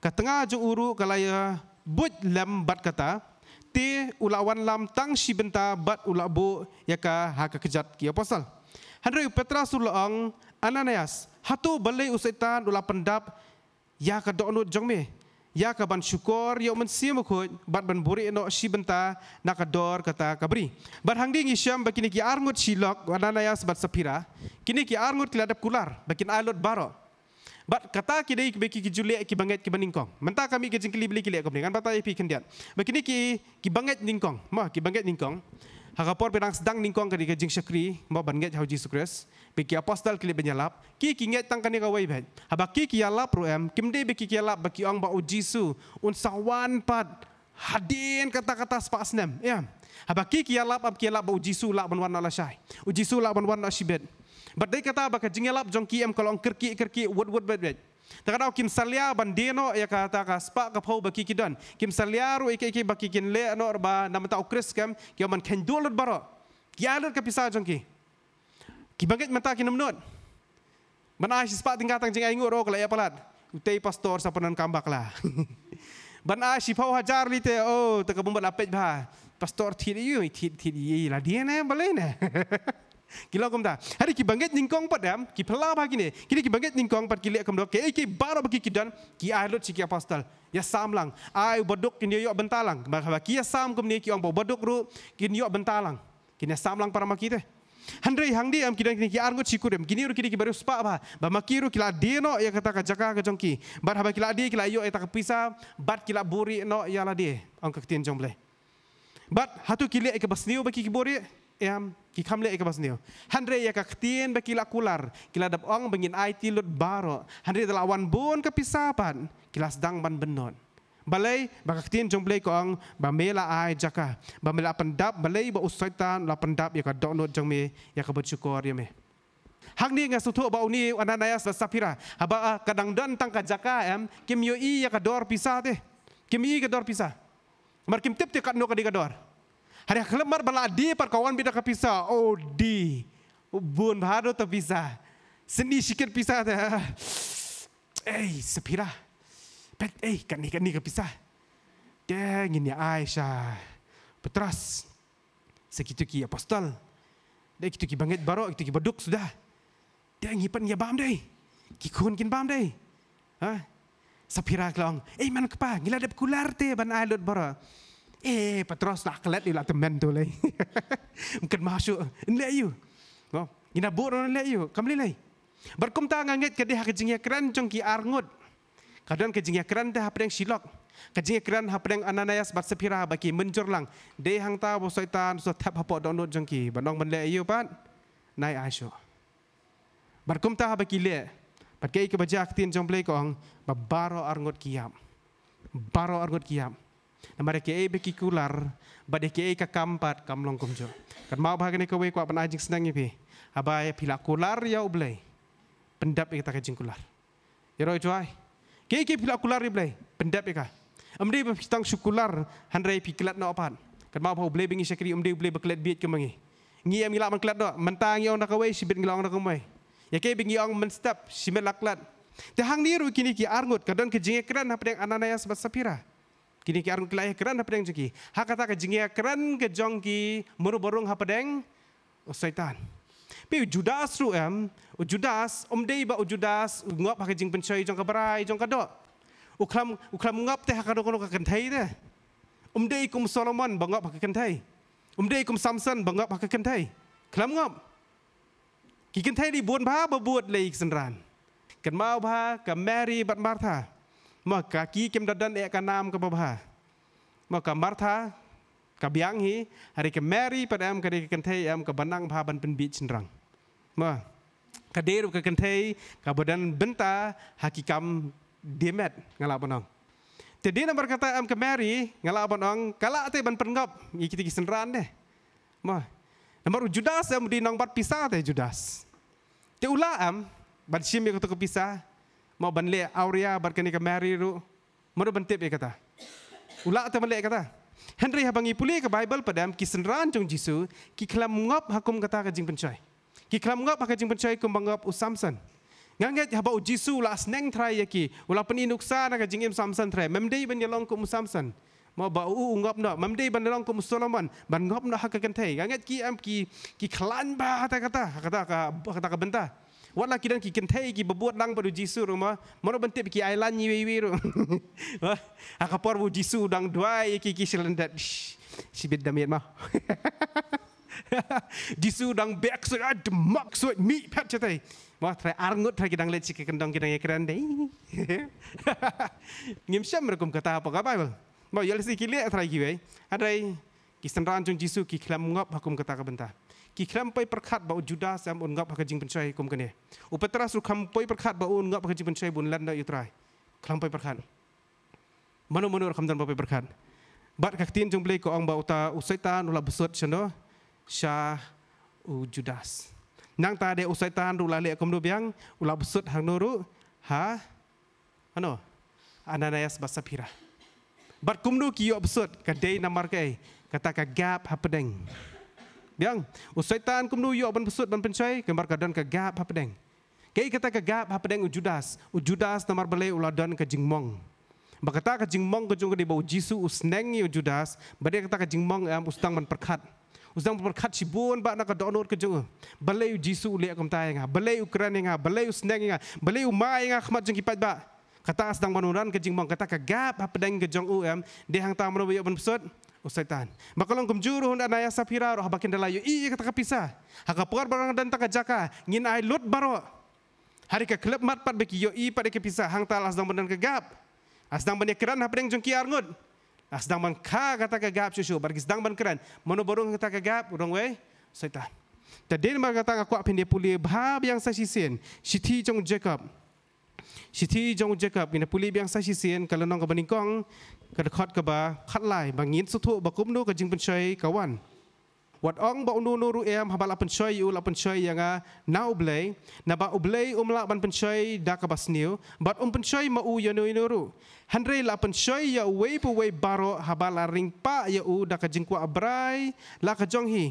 ke tengah uru kalaya buat lem bat kata ti ulawan lam tang si benta bat ulabu ya ha ka hak kejat ki posal. hanrei petra sulang ananias hatu beli usaitan ulap pendap ya ka donu jongme ya ka ban syukur yo men si mukut bat ban buri no si benta nak dor kata kabri bar hangdi ngisyam bakini ki armut silok ananias bat sapira kini ki armut kilada kular bakin alut baro Bat kata ki dei beki ki julia ki banget ki baningkong. Mentah kami ki jengkeli beli kelek kom dengan patai pi kendiat. Bekini ki ki banget ningkong. Ma ki banget ningkong. Harapor perang sedang ningkong ka di ke jing syakri, ma banget hau Jesus Kristus. Beki apostol ki benyalap, ki ki nget tang kani kawai bet. Haba ki ki yalap ru em, kim dei beki ki yalap beki ang ba u Jesus un sawan pat hadin kata-kata spasnem. Ya. Haba ki ki yalap am ki yalap ba u Jesus lak ban warna la syai. U Jesus lak ban warna sibet. But they kata baka jingelap jong ki em kolong kerki kerki wood wood bed bed. Takara kim salia ban deno ya kata ka spa ka pau baki kidan. Kim salia ru ike ike baki kin le no ba namata o kris kem ki man ken dulut baro. Ki alur ka pisa jong ki. Ki bangit mata ki nom not. ai spa tingkatang jing ai ngoro kala ya palat. Utei pastor sa penan kambak lah. ban ai pau hajar li te oh takabumbat apet ba. Pastor tiri yu, tiri la dia ne, boleh ne. กิลกมดาฮารกิบังเกตนิงกองปัดแอมกิพลาบากินเนกิลกิบังเกตนิงกองปัดกิเลกมดาเคเอบาร์บกิกิดันกิอาลุดสิกิอาพัสตัลยาสามลังไอบดุกกินยอยบันตาลังบากบากิยาสามกมเนกิองบบดุกรูกินยอบันตาลังกินยาสามลังปรามากิเตฮันเรยังดีอมกิดันกินกิอารุดสิกุเรมกินยอรุกินกิบาริสปะบาบามากิรุกิลาดีโนยาคตากะจักกะกะจงกิบาร์บากิลาดีกิลายอเอตากะพิซาบัดกิลาบุรีโนยาลาดีองคักตินจงเบลบัดฮัตุกิเลกับสเนียวบักิกิบุรี em ki kam le ya ka basniu han re yak khtien ba kila kular kila dab ong bengin ai ti lut baro han re dalawan bun ka pisapan kila sdang ban benon balai ba khtien jong ko ang ba mela ai jaka ba mela pendap balai ba usaitan la pendap yak download jong me yak ba chukor yame hang ni nga ba uni ananayas safira haba ah, kadang dan tangka jaka em kim yo i yak dor pisate kim ka dor pisa mar kim tip te kadno ka di ka dor Hari kelemar beladi perkawan bida kapisa. Oh di. Bun bahadu terpisa. Seni sikit pisa. Eh, sepira. Pet, eh, kani kani kapisa. Deng ini Aisyah. Petras. Sekitu ki apostol. Dek kitu ki bangit barok, kitu ki beduk sudah. Deng hipan ya bam deh. Kikun kin bam deh. Ha? Sepira kelong. Eh, mana kepa? Gila dek kular te ban alut barok. Eh, Petros tak kelat ilah temen tu lagi. Mungkin masuk. Ini lagi you. Oh, ini buruk orang you. Kamu lagi. Berkum tak nganget ke dia cungki arngut. Kadun kejengnya keren dia apa yang silok. Kejengnya keren apa yang ananayas bat sepira bagi mencurlang. Dia hang tahu bosoy tan so tap hapok download cungki. Bandung benda you pat. Naik asyo. Berkum tak bagi le. Bagi kebajak tin jomplekong. Baru arngut kiam. Baru arngut kiam. Nama dia kei beki kular, badai kei ka kampat kam long kum jo. Kan mau bahagian ni kewe kuat penajik senang ipi. Abai pila kular ya ublay. Pendap kita kajing kular. Ya roi cuy, Kei kei pila kular ublay. Ya Pendap ika. Amri pitang sukular, handrai pikilat na opan. Kan mau bahu ublay bingi syakiri umdi ublay beklet biat kemangi. Ngi yang ngilak mengklet do. Mentang yang nak kewe si bin ngilak nak kemai. Ya kei bingi orang menstep si bin laklat. ni ruh kini ki argut. argot kadon kejingekran hapdeng anak sebab sapira. Sapira kini ki arun kelaya keran ha pedeng jengki ha kata ke jengki keran ke jongki muru borong ha pedeng o oh, setan pi judas ru em o oh, judas om dei ba o oh, judas ngop ha jing pencoi jong ka berai jong ka do o klam o klam ngop te ha ka do ko ka kentai de om dei kum solomon ba ngop ha ka kentai om dei kum samson ba ngop ha ka kentai klam ngop ki kentai di buon pha ba buot lei sanran kan mau pha ka mary bat martha มื่อกากีกิมดัดดันเอกกันนามกับบ้าเมื่อกับมาร์ธากับยังฮีอะไรกับแมรี่ปัดแอมกับอะไรกันเทยแอมกับบันนังพาบันเป็นบีชนรังเมื่อกับเดรุกับกันเทยกับบดันเบนตาฮักิกรรมเดียเมดงาลาบนองแต่ดีนะบอกคำแอมกับแมรี่งาลาบนองกลาเตยบันเป็นงบยี่กิติกิสนรันเนี่ยเมื่อนับรู้จุดัสแอมดีนองบัดพิซาเตยจุดัสแต่อุลาแอมบัดชิมยังก็ต้องพิซา mau benle Aurea berkeni ke Mary ru, mau bentip ya kata. Ulak atau benle kata. Henry habangi pulih ke Bible pada padam kisenran cung Jisu, kiklam ngop hakum kata kajing pencai, pencoy. Kiklam ngop hakum jing pencoy kum bangop u Samson. Ngangat haba u Jisu ula asneng try ya ki, ula peni nuksa ke jing im Samson try. Memdei ben yalong kum Samson. Mau bau u ngop no, memdei ben yalong kum Solomon, ben ngop no hakakan tay. Ngangat ki am ki, kiklan ba kata kata, kata ka benta. Wat lah kita kita tahu kita berbuat dalam pada Jisu rumah. Mana benti pergi island ni wewe ru. Aku por bu Jisu dalam dua kiki selendat. Si bed damiat mah. Jisu dalam back so ada ah, mak so mi pat cetai. Wah terai arngut terai kita lihat si kekendong kita yang keren deh. Ngimsham rekom kata apa kabar? Mau yalah si kiliat terai kiwe. Ada kisah rancung Jisu kiklam ngop hukum kata kebentar. กี่ครั้งไปประคัดบ่าวจุดาสามอุนงับพระจิงปัญชัยกุมกันเนี่ยอุปตระสุคำไปประคัดบ่าวอุนงับพระจิงปัญชัยบุญลันได้อยู่ตรายครั้งไปประคัดมนุษย์มนุษย์คำดันไปประคัดบัดกักตีนจงเปลี่ยกองบ่าวตาอุสัยตานุลาบสุดชนะชาอุจุดาสนางตาเดอุสัยตานุลาเลกคำดูบียงอุลาบสุดหังนรุฮะอันโนอนานายสบัสพิระบัดคุมดูกี่อับสุดกันเดย์นัมมาร์เกย์กันตากะแกปฮับเด้ง yang usai usaitan kumnu yo ban pesut ban pencai kembar kadan ke gap apa deng. Kei kata ke gap apa deng ujudas. Ujudas namar bele uladan ke jingmong. Bakata ke jingmong ke jungke di bau jisu usneng yo judas. Bade kata ke jingmong am ustang ban perkat. Ustang ban perkat sibun ba nak donor ke jungke. Bele yo jisu le akum tai nga. Bele yo kren nga. Bele yo sneng nga. Bele yo nga khmat jungki pat ba. Kata sedang banuran ke jingmong. Kata ke gap apa deng ke jong um. Dia hang tamro yo ban pesut usaitan. Bakalong kumjuru hunda naya sapira roh bakin dalayu. I kata kapisa. Haka puar barang dan tak jaka ngin ai lot baro. Hari ke klub mat pat beki yo i pat ke pisa hang tal asdang benan ke Asdang banyak keran hapen yang jongki argot. Asdang ban ka kata ke susu bar gisdang ban keran. Mono borong kata ke gap urang wei usaitan. Tadin ba kata aku apin dia pulih. bab yang sasisin. Siti jong Jacob. Siti jong Jacob ina puli yang sasisin kalau nong ke beningkong กระคอดกบะคัดไล่บางินสุทุบกุมนูกระจิงเป็นช่วยกวันวัดอ่องบอกนูนูรู้เอ็มฮับลับเป็นช่วยอยู่ลับเป็นช่วยยังไงน้าอุเบลยนับอุเบลยอุ้มลับเป็นช่วยดักกบะสิวบัดอุ้มเป็นช่วยมาอูยานูนูรู้ฮันเรย์ลับเป็นช่วยยาเวปูเวบาร์ฮับลับริงปะยาอูดักกระจิงกว่าอับไรลักกระจงฮี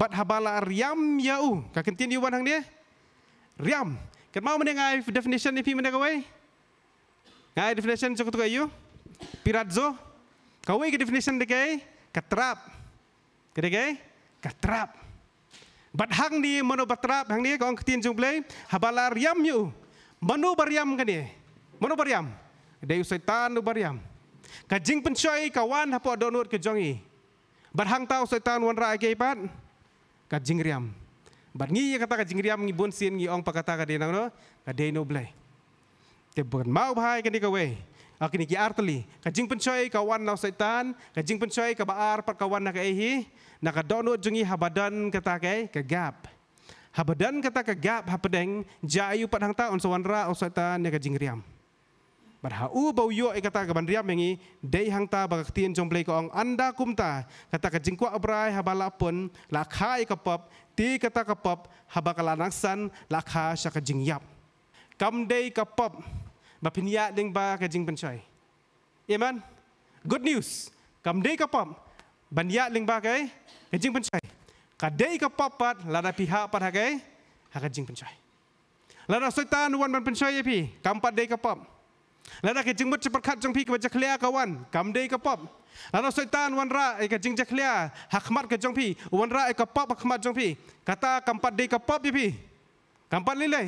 บัดฮับลับริยมยาอูกระกินที่อยู่วันทางเนี้ยริยมกันมาเมื่อไง definition นี่พี่มันได้กันไว้ไง definition จะกูตัวยู่ Pirazzo. Kau ke definition dia kai? Katrap. Kedai kai? Katrap. Bat hang di menu batrap hang ni kau ketin jung play. Habalar yam yu. Menu bariam kan dia. Menu bariam. Dayu setan nu bariam. Kajing pencuai kawan hapo donut ke jongi. Bat hang tau setan wan ra ke ipat. Kajing riam. Bat ngi kata kajing riam ngi bun sin ngi ong pakata ka dia nang no. Kadai nu play. Tebon mau bahai kan dia kau Ak ni giar tali. Kajing pencoy kawan nau setan, kajing pencoy ka baar par kawan nak ehi, nak download jungi habadan kata ke gap. Habadan kata ke gap hapedeng jayu pat hang ta on sawanra on setan ne kajing riam. Bar ha u bau yo e kata ke ban riam ngi dei hang ta bak tien jong ko ang anda kumta kata ke jingkua abrai habala pun la khai ke pop ti kata ke pop habakalanaksan la kha sya ke yap. Kam dei ke pop บพินยาดึงบากระจิงบัญชัยเอเมน good news กำเดย์กับปอมบัญญัติลิงบากัยกระจิงปัญชัยกระเดย์กับปอมปัดลาดาพิหะปัดหักัยหากระจิงปัญชัยลาดาสุตานวันบัญชัยเอพีกำปัดเดย์กับปอมลาดากระจิงมุญชัประคัดจังพีกับจักเลียกวันกำเดย์กับปอมลาดาสุตานวันราไอกระจิงจักเลียหักมัดกระจงพีวันราไอกับปอมหักมัดจังพีกระตากำปัดเดย์กับปอมเอพีกำปัดลิเลย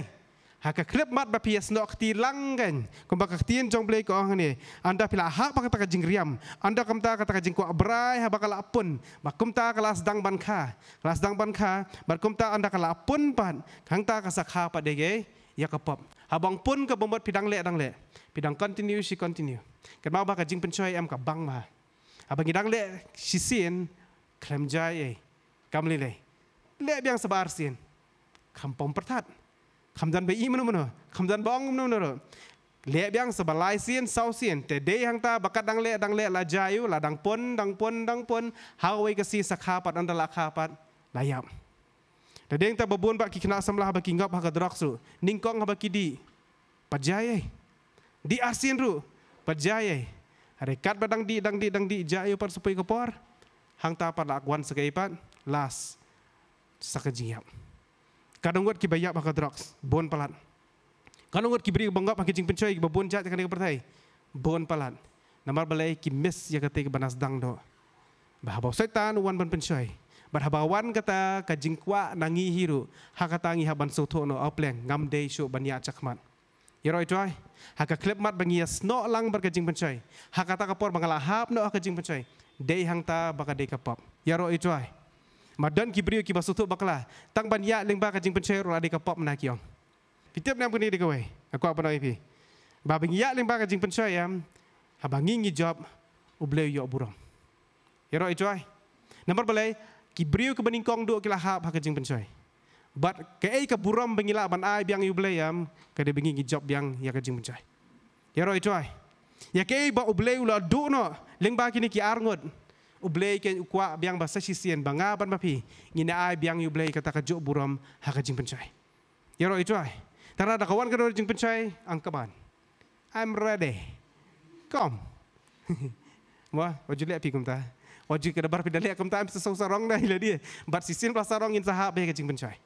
หากเคลือบมัดแบบเพียสนอกตีลังกันคุณบอกตีนจงเปลี่ยนก่อนนี่อันดับพิลาหักบักตะกจิงเรียมอันดับคำตากตะกจิงกว่าเบรย์หักบักละปุ่นบักคุณตากลาสดังบันค่ากลาสดังบันค่าบักคุณตาอันดับกละปุ่นปันขังตากสักขาปะเดกย์ยากระพับหักบังปุ่นกับบัมบัดพิดังเละดังเละพิดังคอนติเนียสิคอนติเนียกันมาบักจิงเป็นช่วยเอ็มกับบังมาหักบังยดังเละชิซีนเคลมใจเอ้กำลีเลยเละเบียงสบายสิ่งคำปมประทัดคำจันไปอีมันมันเหรอคำจันบ้องมันมันเหรอเลี้ยบยังสบายเซียนเศร้าเซียนแต่เดย์ฮังตาบักดังเละดังเละละจายุละดังปนดังปนดังปนหาไว้กสีสักขาปัดอันตรักขาปัดลายับแต่เด้งตาบบวนบักกิขณะสำลาบักกิงกับฮักกระดักสุนิ่งกองฮักกิดีปัจจัยดีอาเซียนรู้ปัจจัยอะไรคัดบดังดีดังดีดังดีจายุปัดสุไปกับปอร์ฮังตาปัดละกวนสกัยปัดลาสสักจิยับ kadang ngot ki bayak maka drugs bon palat kadang ngot ki beri bangga maka jing pencoy ki bon jat kan ke pertai bon palat namar balai ki mes ya kate ke banas dang do bahaba setan wan ban pencoy bahaba wan kata ka jing kwa nangi hiru ha kata ngi haban so tho no opleng ngam de shu ban ya chakman ye roi toy ha ka klep mat bangi yas lang ber ka jing pencoy ha kata ka por bangala hab no ha ka jing pencoy dei hang ta baka dei ka pop ye ya roi toy มาดันกิบริยกิบสุทุบักลาตั้งบัญญัติเลงบ้ากจิงเป็นเชรอดีกับป๊อปนากิองพิจารณาคนนี้ดีกว่าไอ้กว่าปนอีพีบาบิงยะเลงบ้ากจิงเป็นเชยามฮับังยิงยิจอบอุเบลยอบุรอมเฮรออีจอยนัมเบอร์เบลกิบริยกิบันิงกองดูกิลาฮับฮักจิงเป็นเชยบัดเกไอกับบุรอมบังยิลาบันไอบียงอุเบลยามกระเดบิงยิจอบบียงยากจิงเป็นเชยเฮรออีจอยยาเกไอบ่อุเบลยุลาดูเนาะเลงบ้ากินิกิอาร์งด์ u blake u biang basa si sian banga ban mapi ngina ai biang u kata ka jo buram ha ka jing pencai yero ya itu ai tara da kawan ka do jing pencai angkaban i'm ready come wa o jule api kum ta o jik ka bar pidale kum ta i'm so sorong na ile dia bar si sian rasa rong in saha be ka jing pencai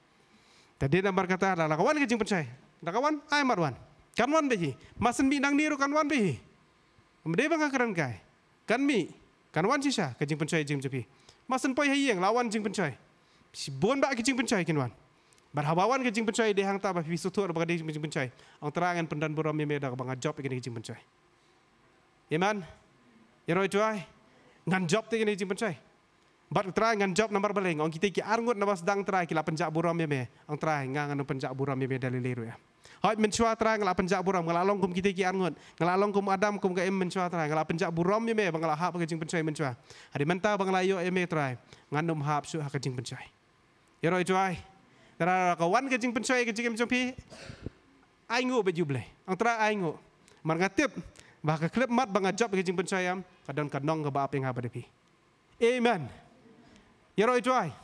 tadi bar kata da kawan ka jing pencai da kawan i'm arwan kanwan be hi masen bi nang niru kanwan be hi mede bang ka kai kan mi kan wan sisa ke jing pencoy jing jepi masen poy hayang lawan jing pencai, si bon ba ke jing pencoy kin wan berhawawan ke jing pencoy de hang ta ba fi sutur ba ke jing pencoy ang terangan pendan buram me da ba job ke jing pencai, iman ya roi tuai ngan job te ke jing pencoy bat terang ngan job nomor beleng ang kita ki arngut na sedang terai ki la penjak buram me me ang terai ngan ngan penjak buram me me dalil ya Hai men chua tra ngala panja buram ngala long kum kite ki an ngot long kum adam kum ka em men ngelak tra ngala panja buram ye me bangala hap ka jing panchai men chua bang menta bangala yo em me tra nganum hap su ka ha jing panchai ye roi chuai tra ra ka wan ka jing panchai ka jing ai ngu be juble ang tra ai ngu mar nga bah ba ka klep mat bang job ka jing am ka don ka nong ka ba ape nga ha ba de pi amen ye roi chuai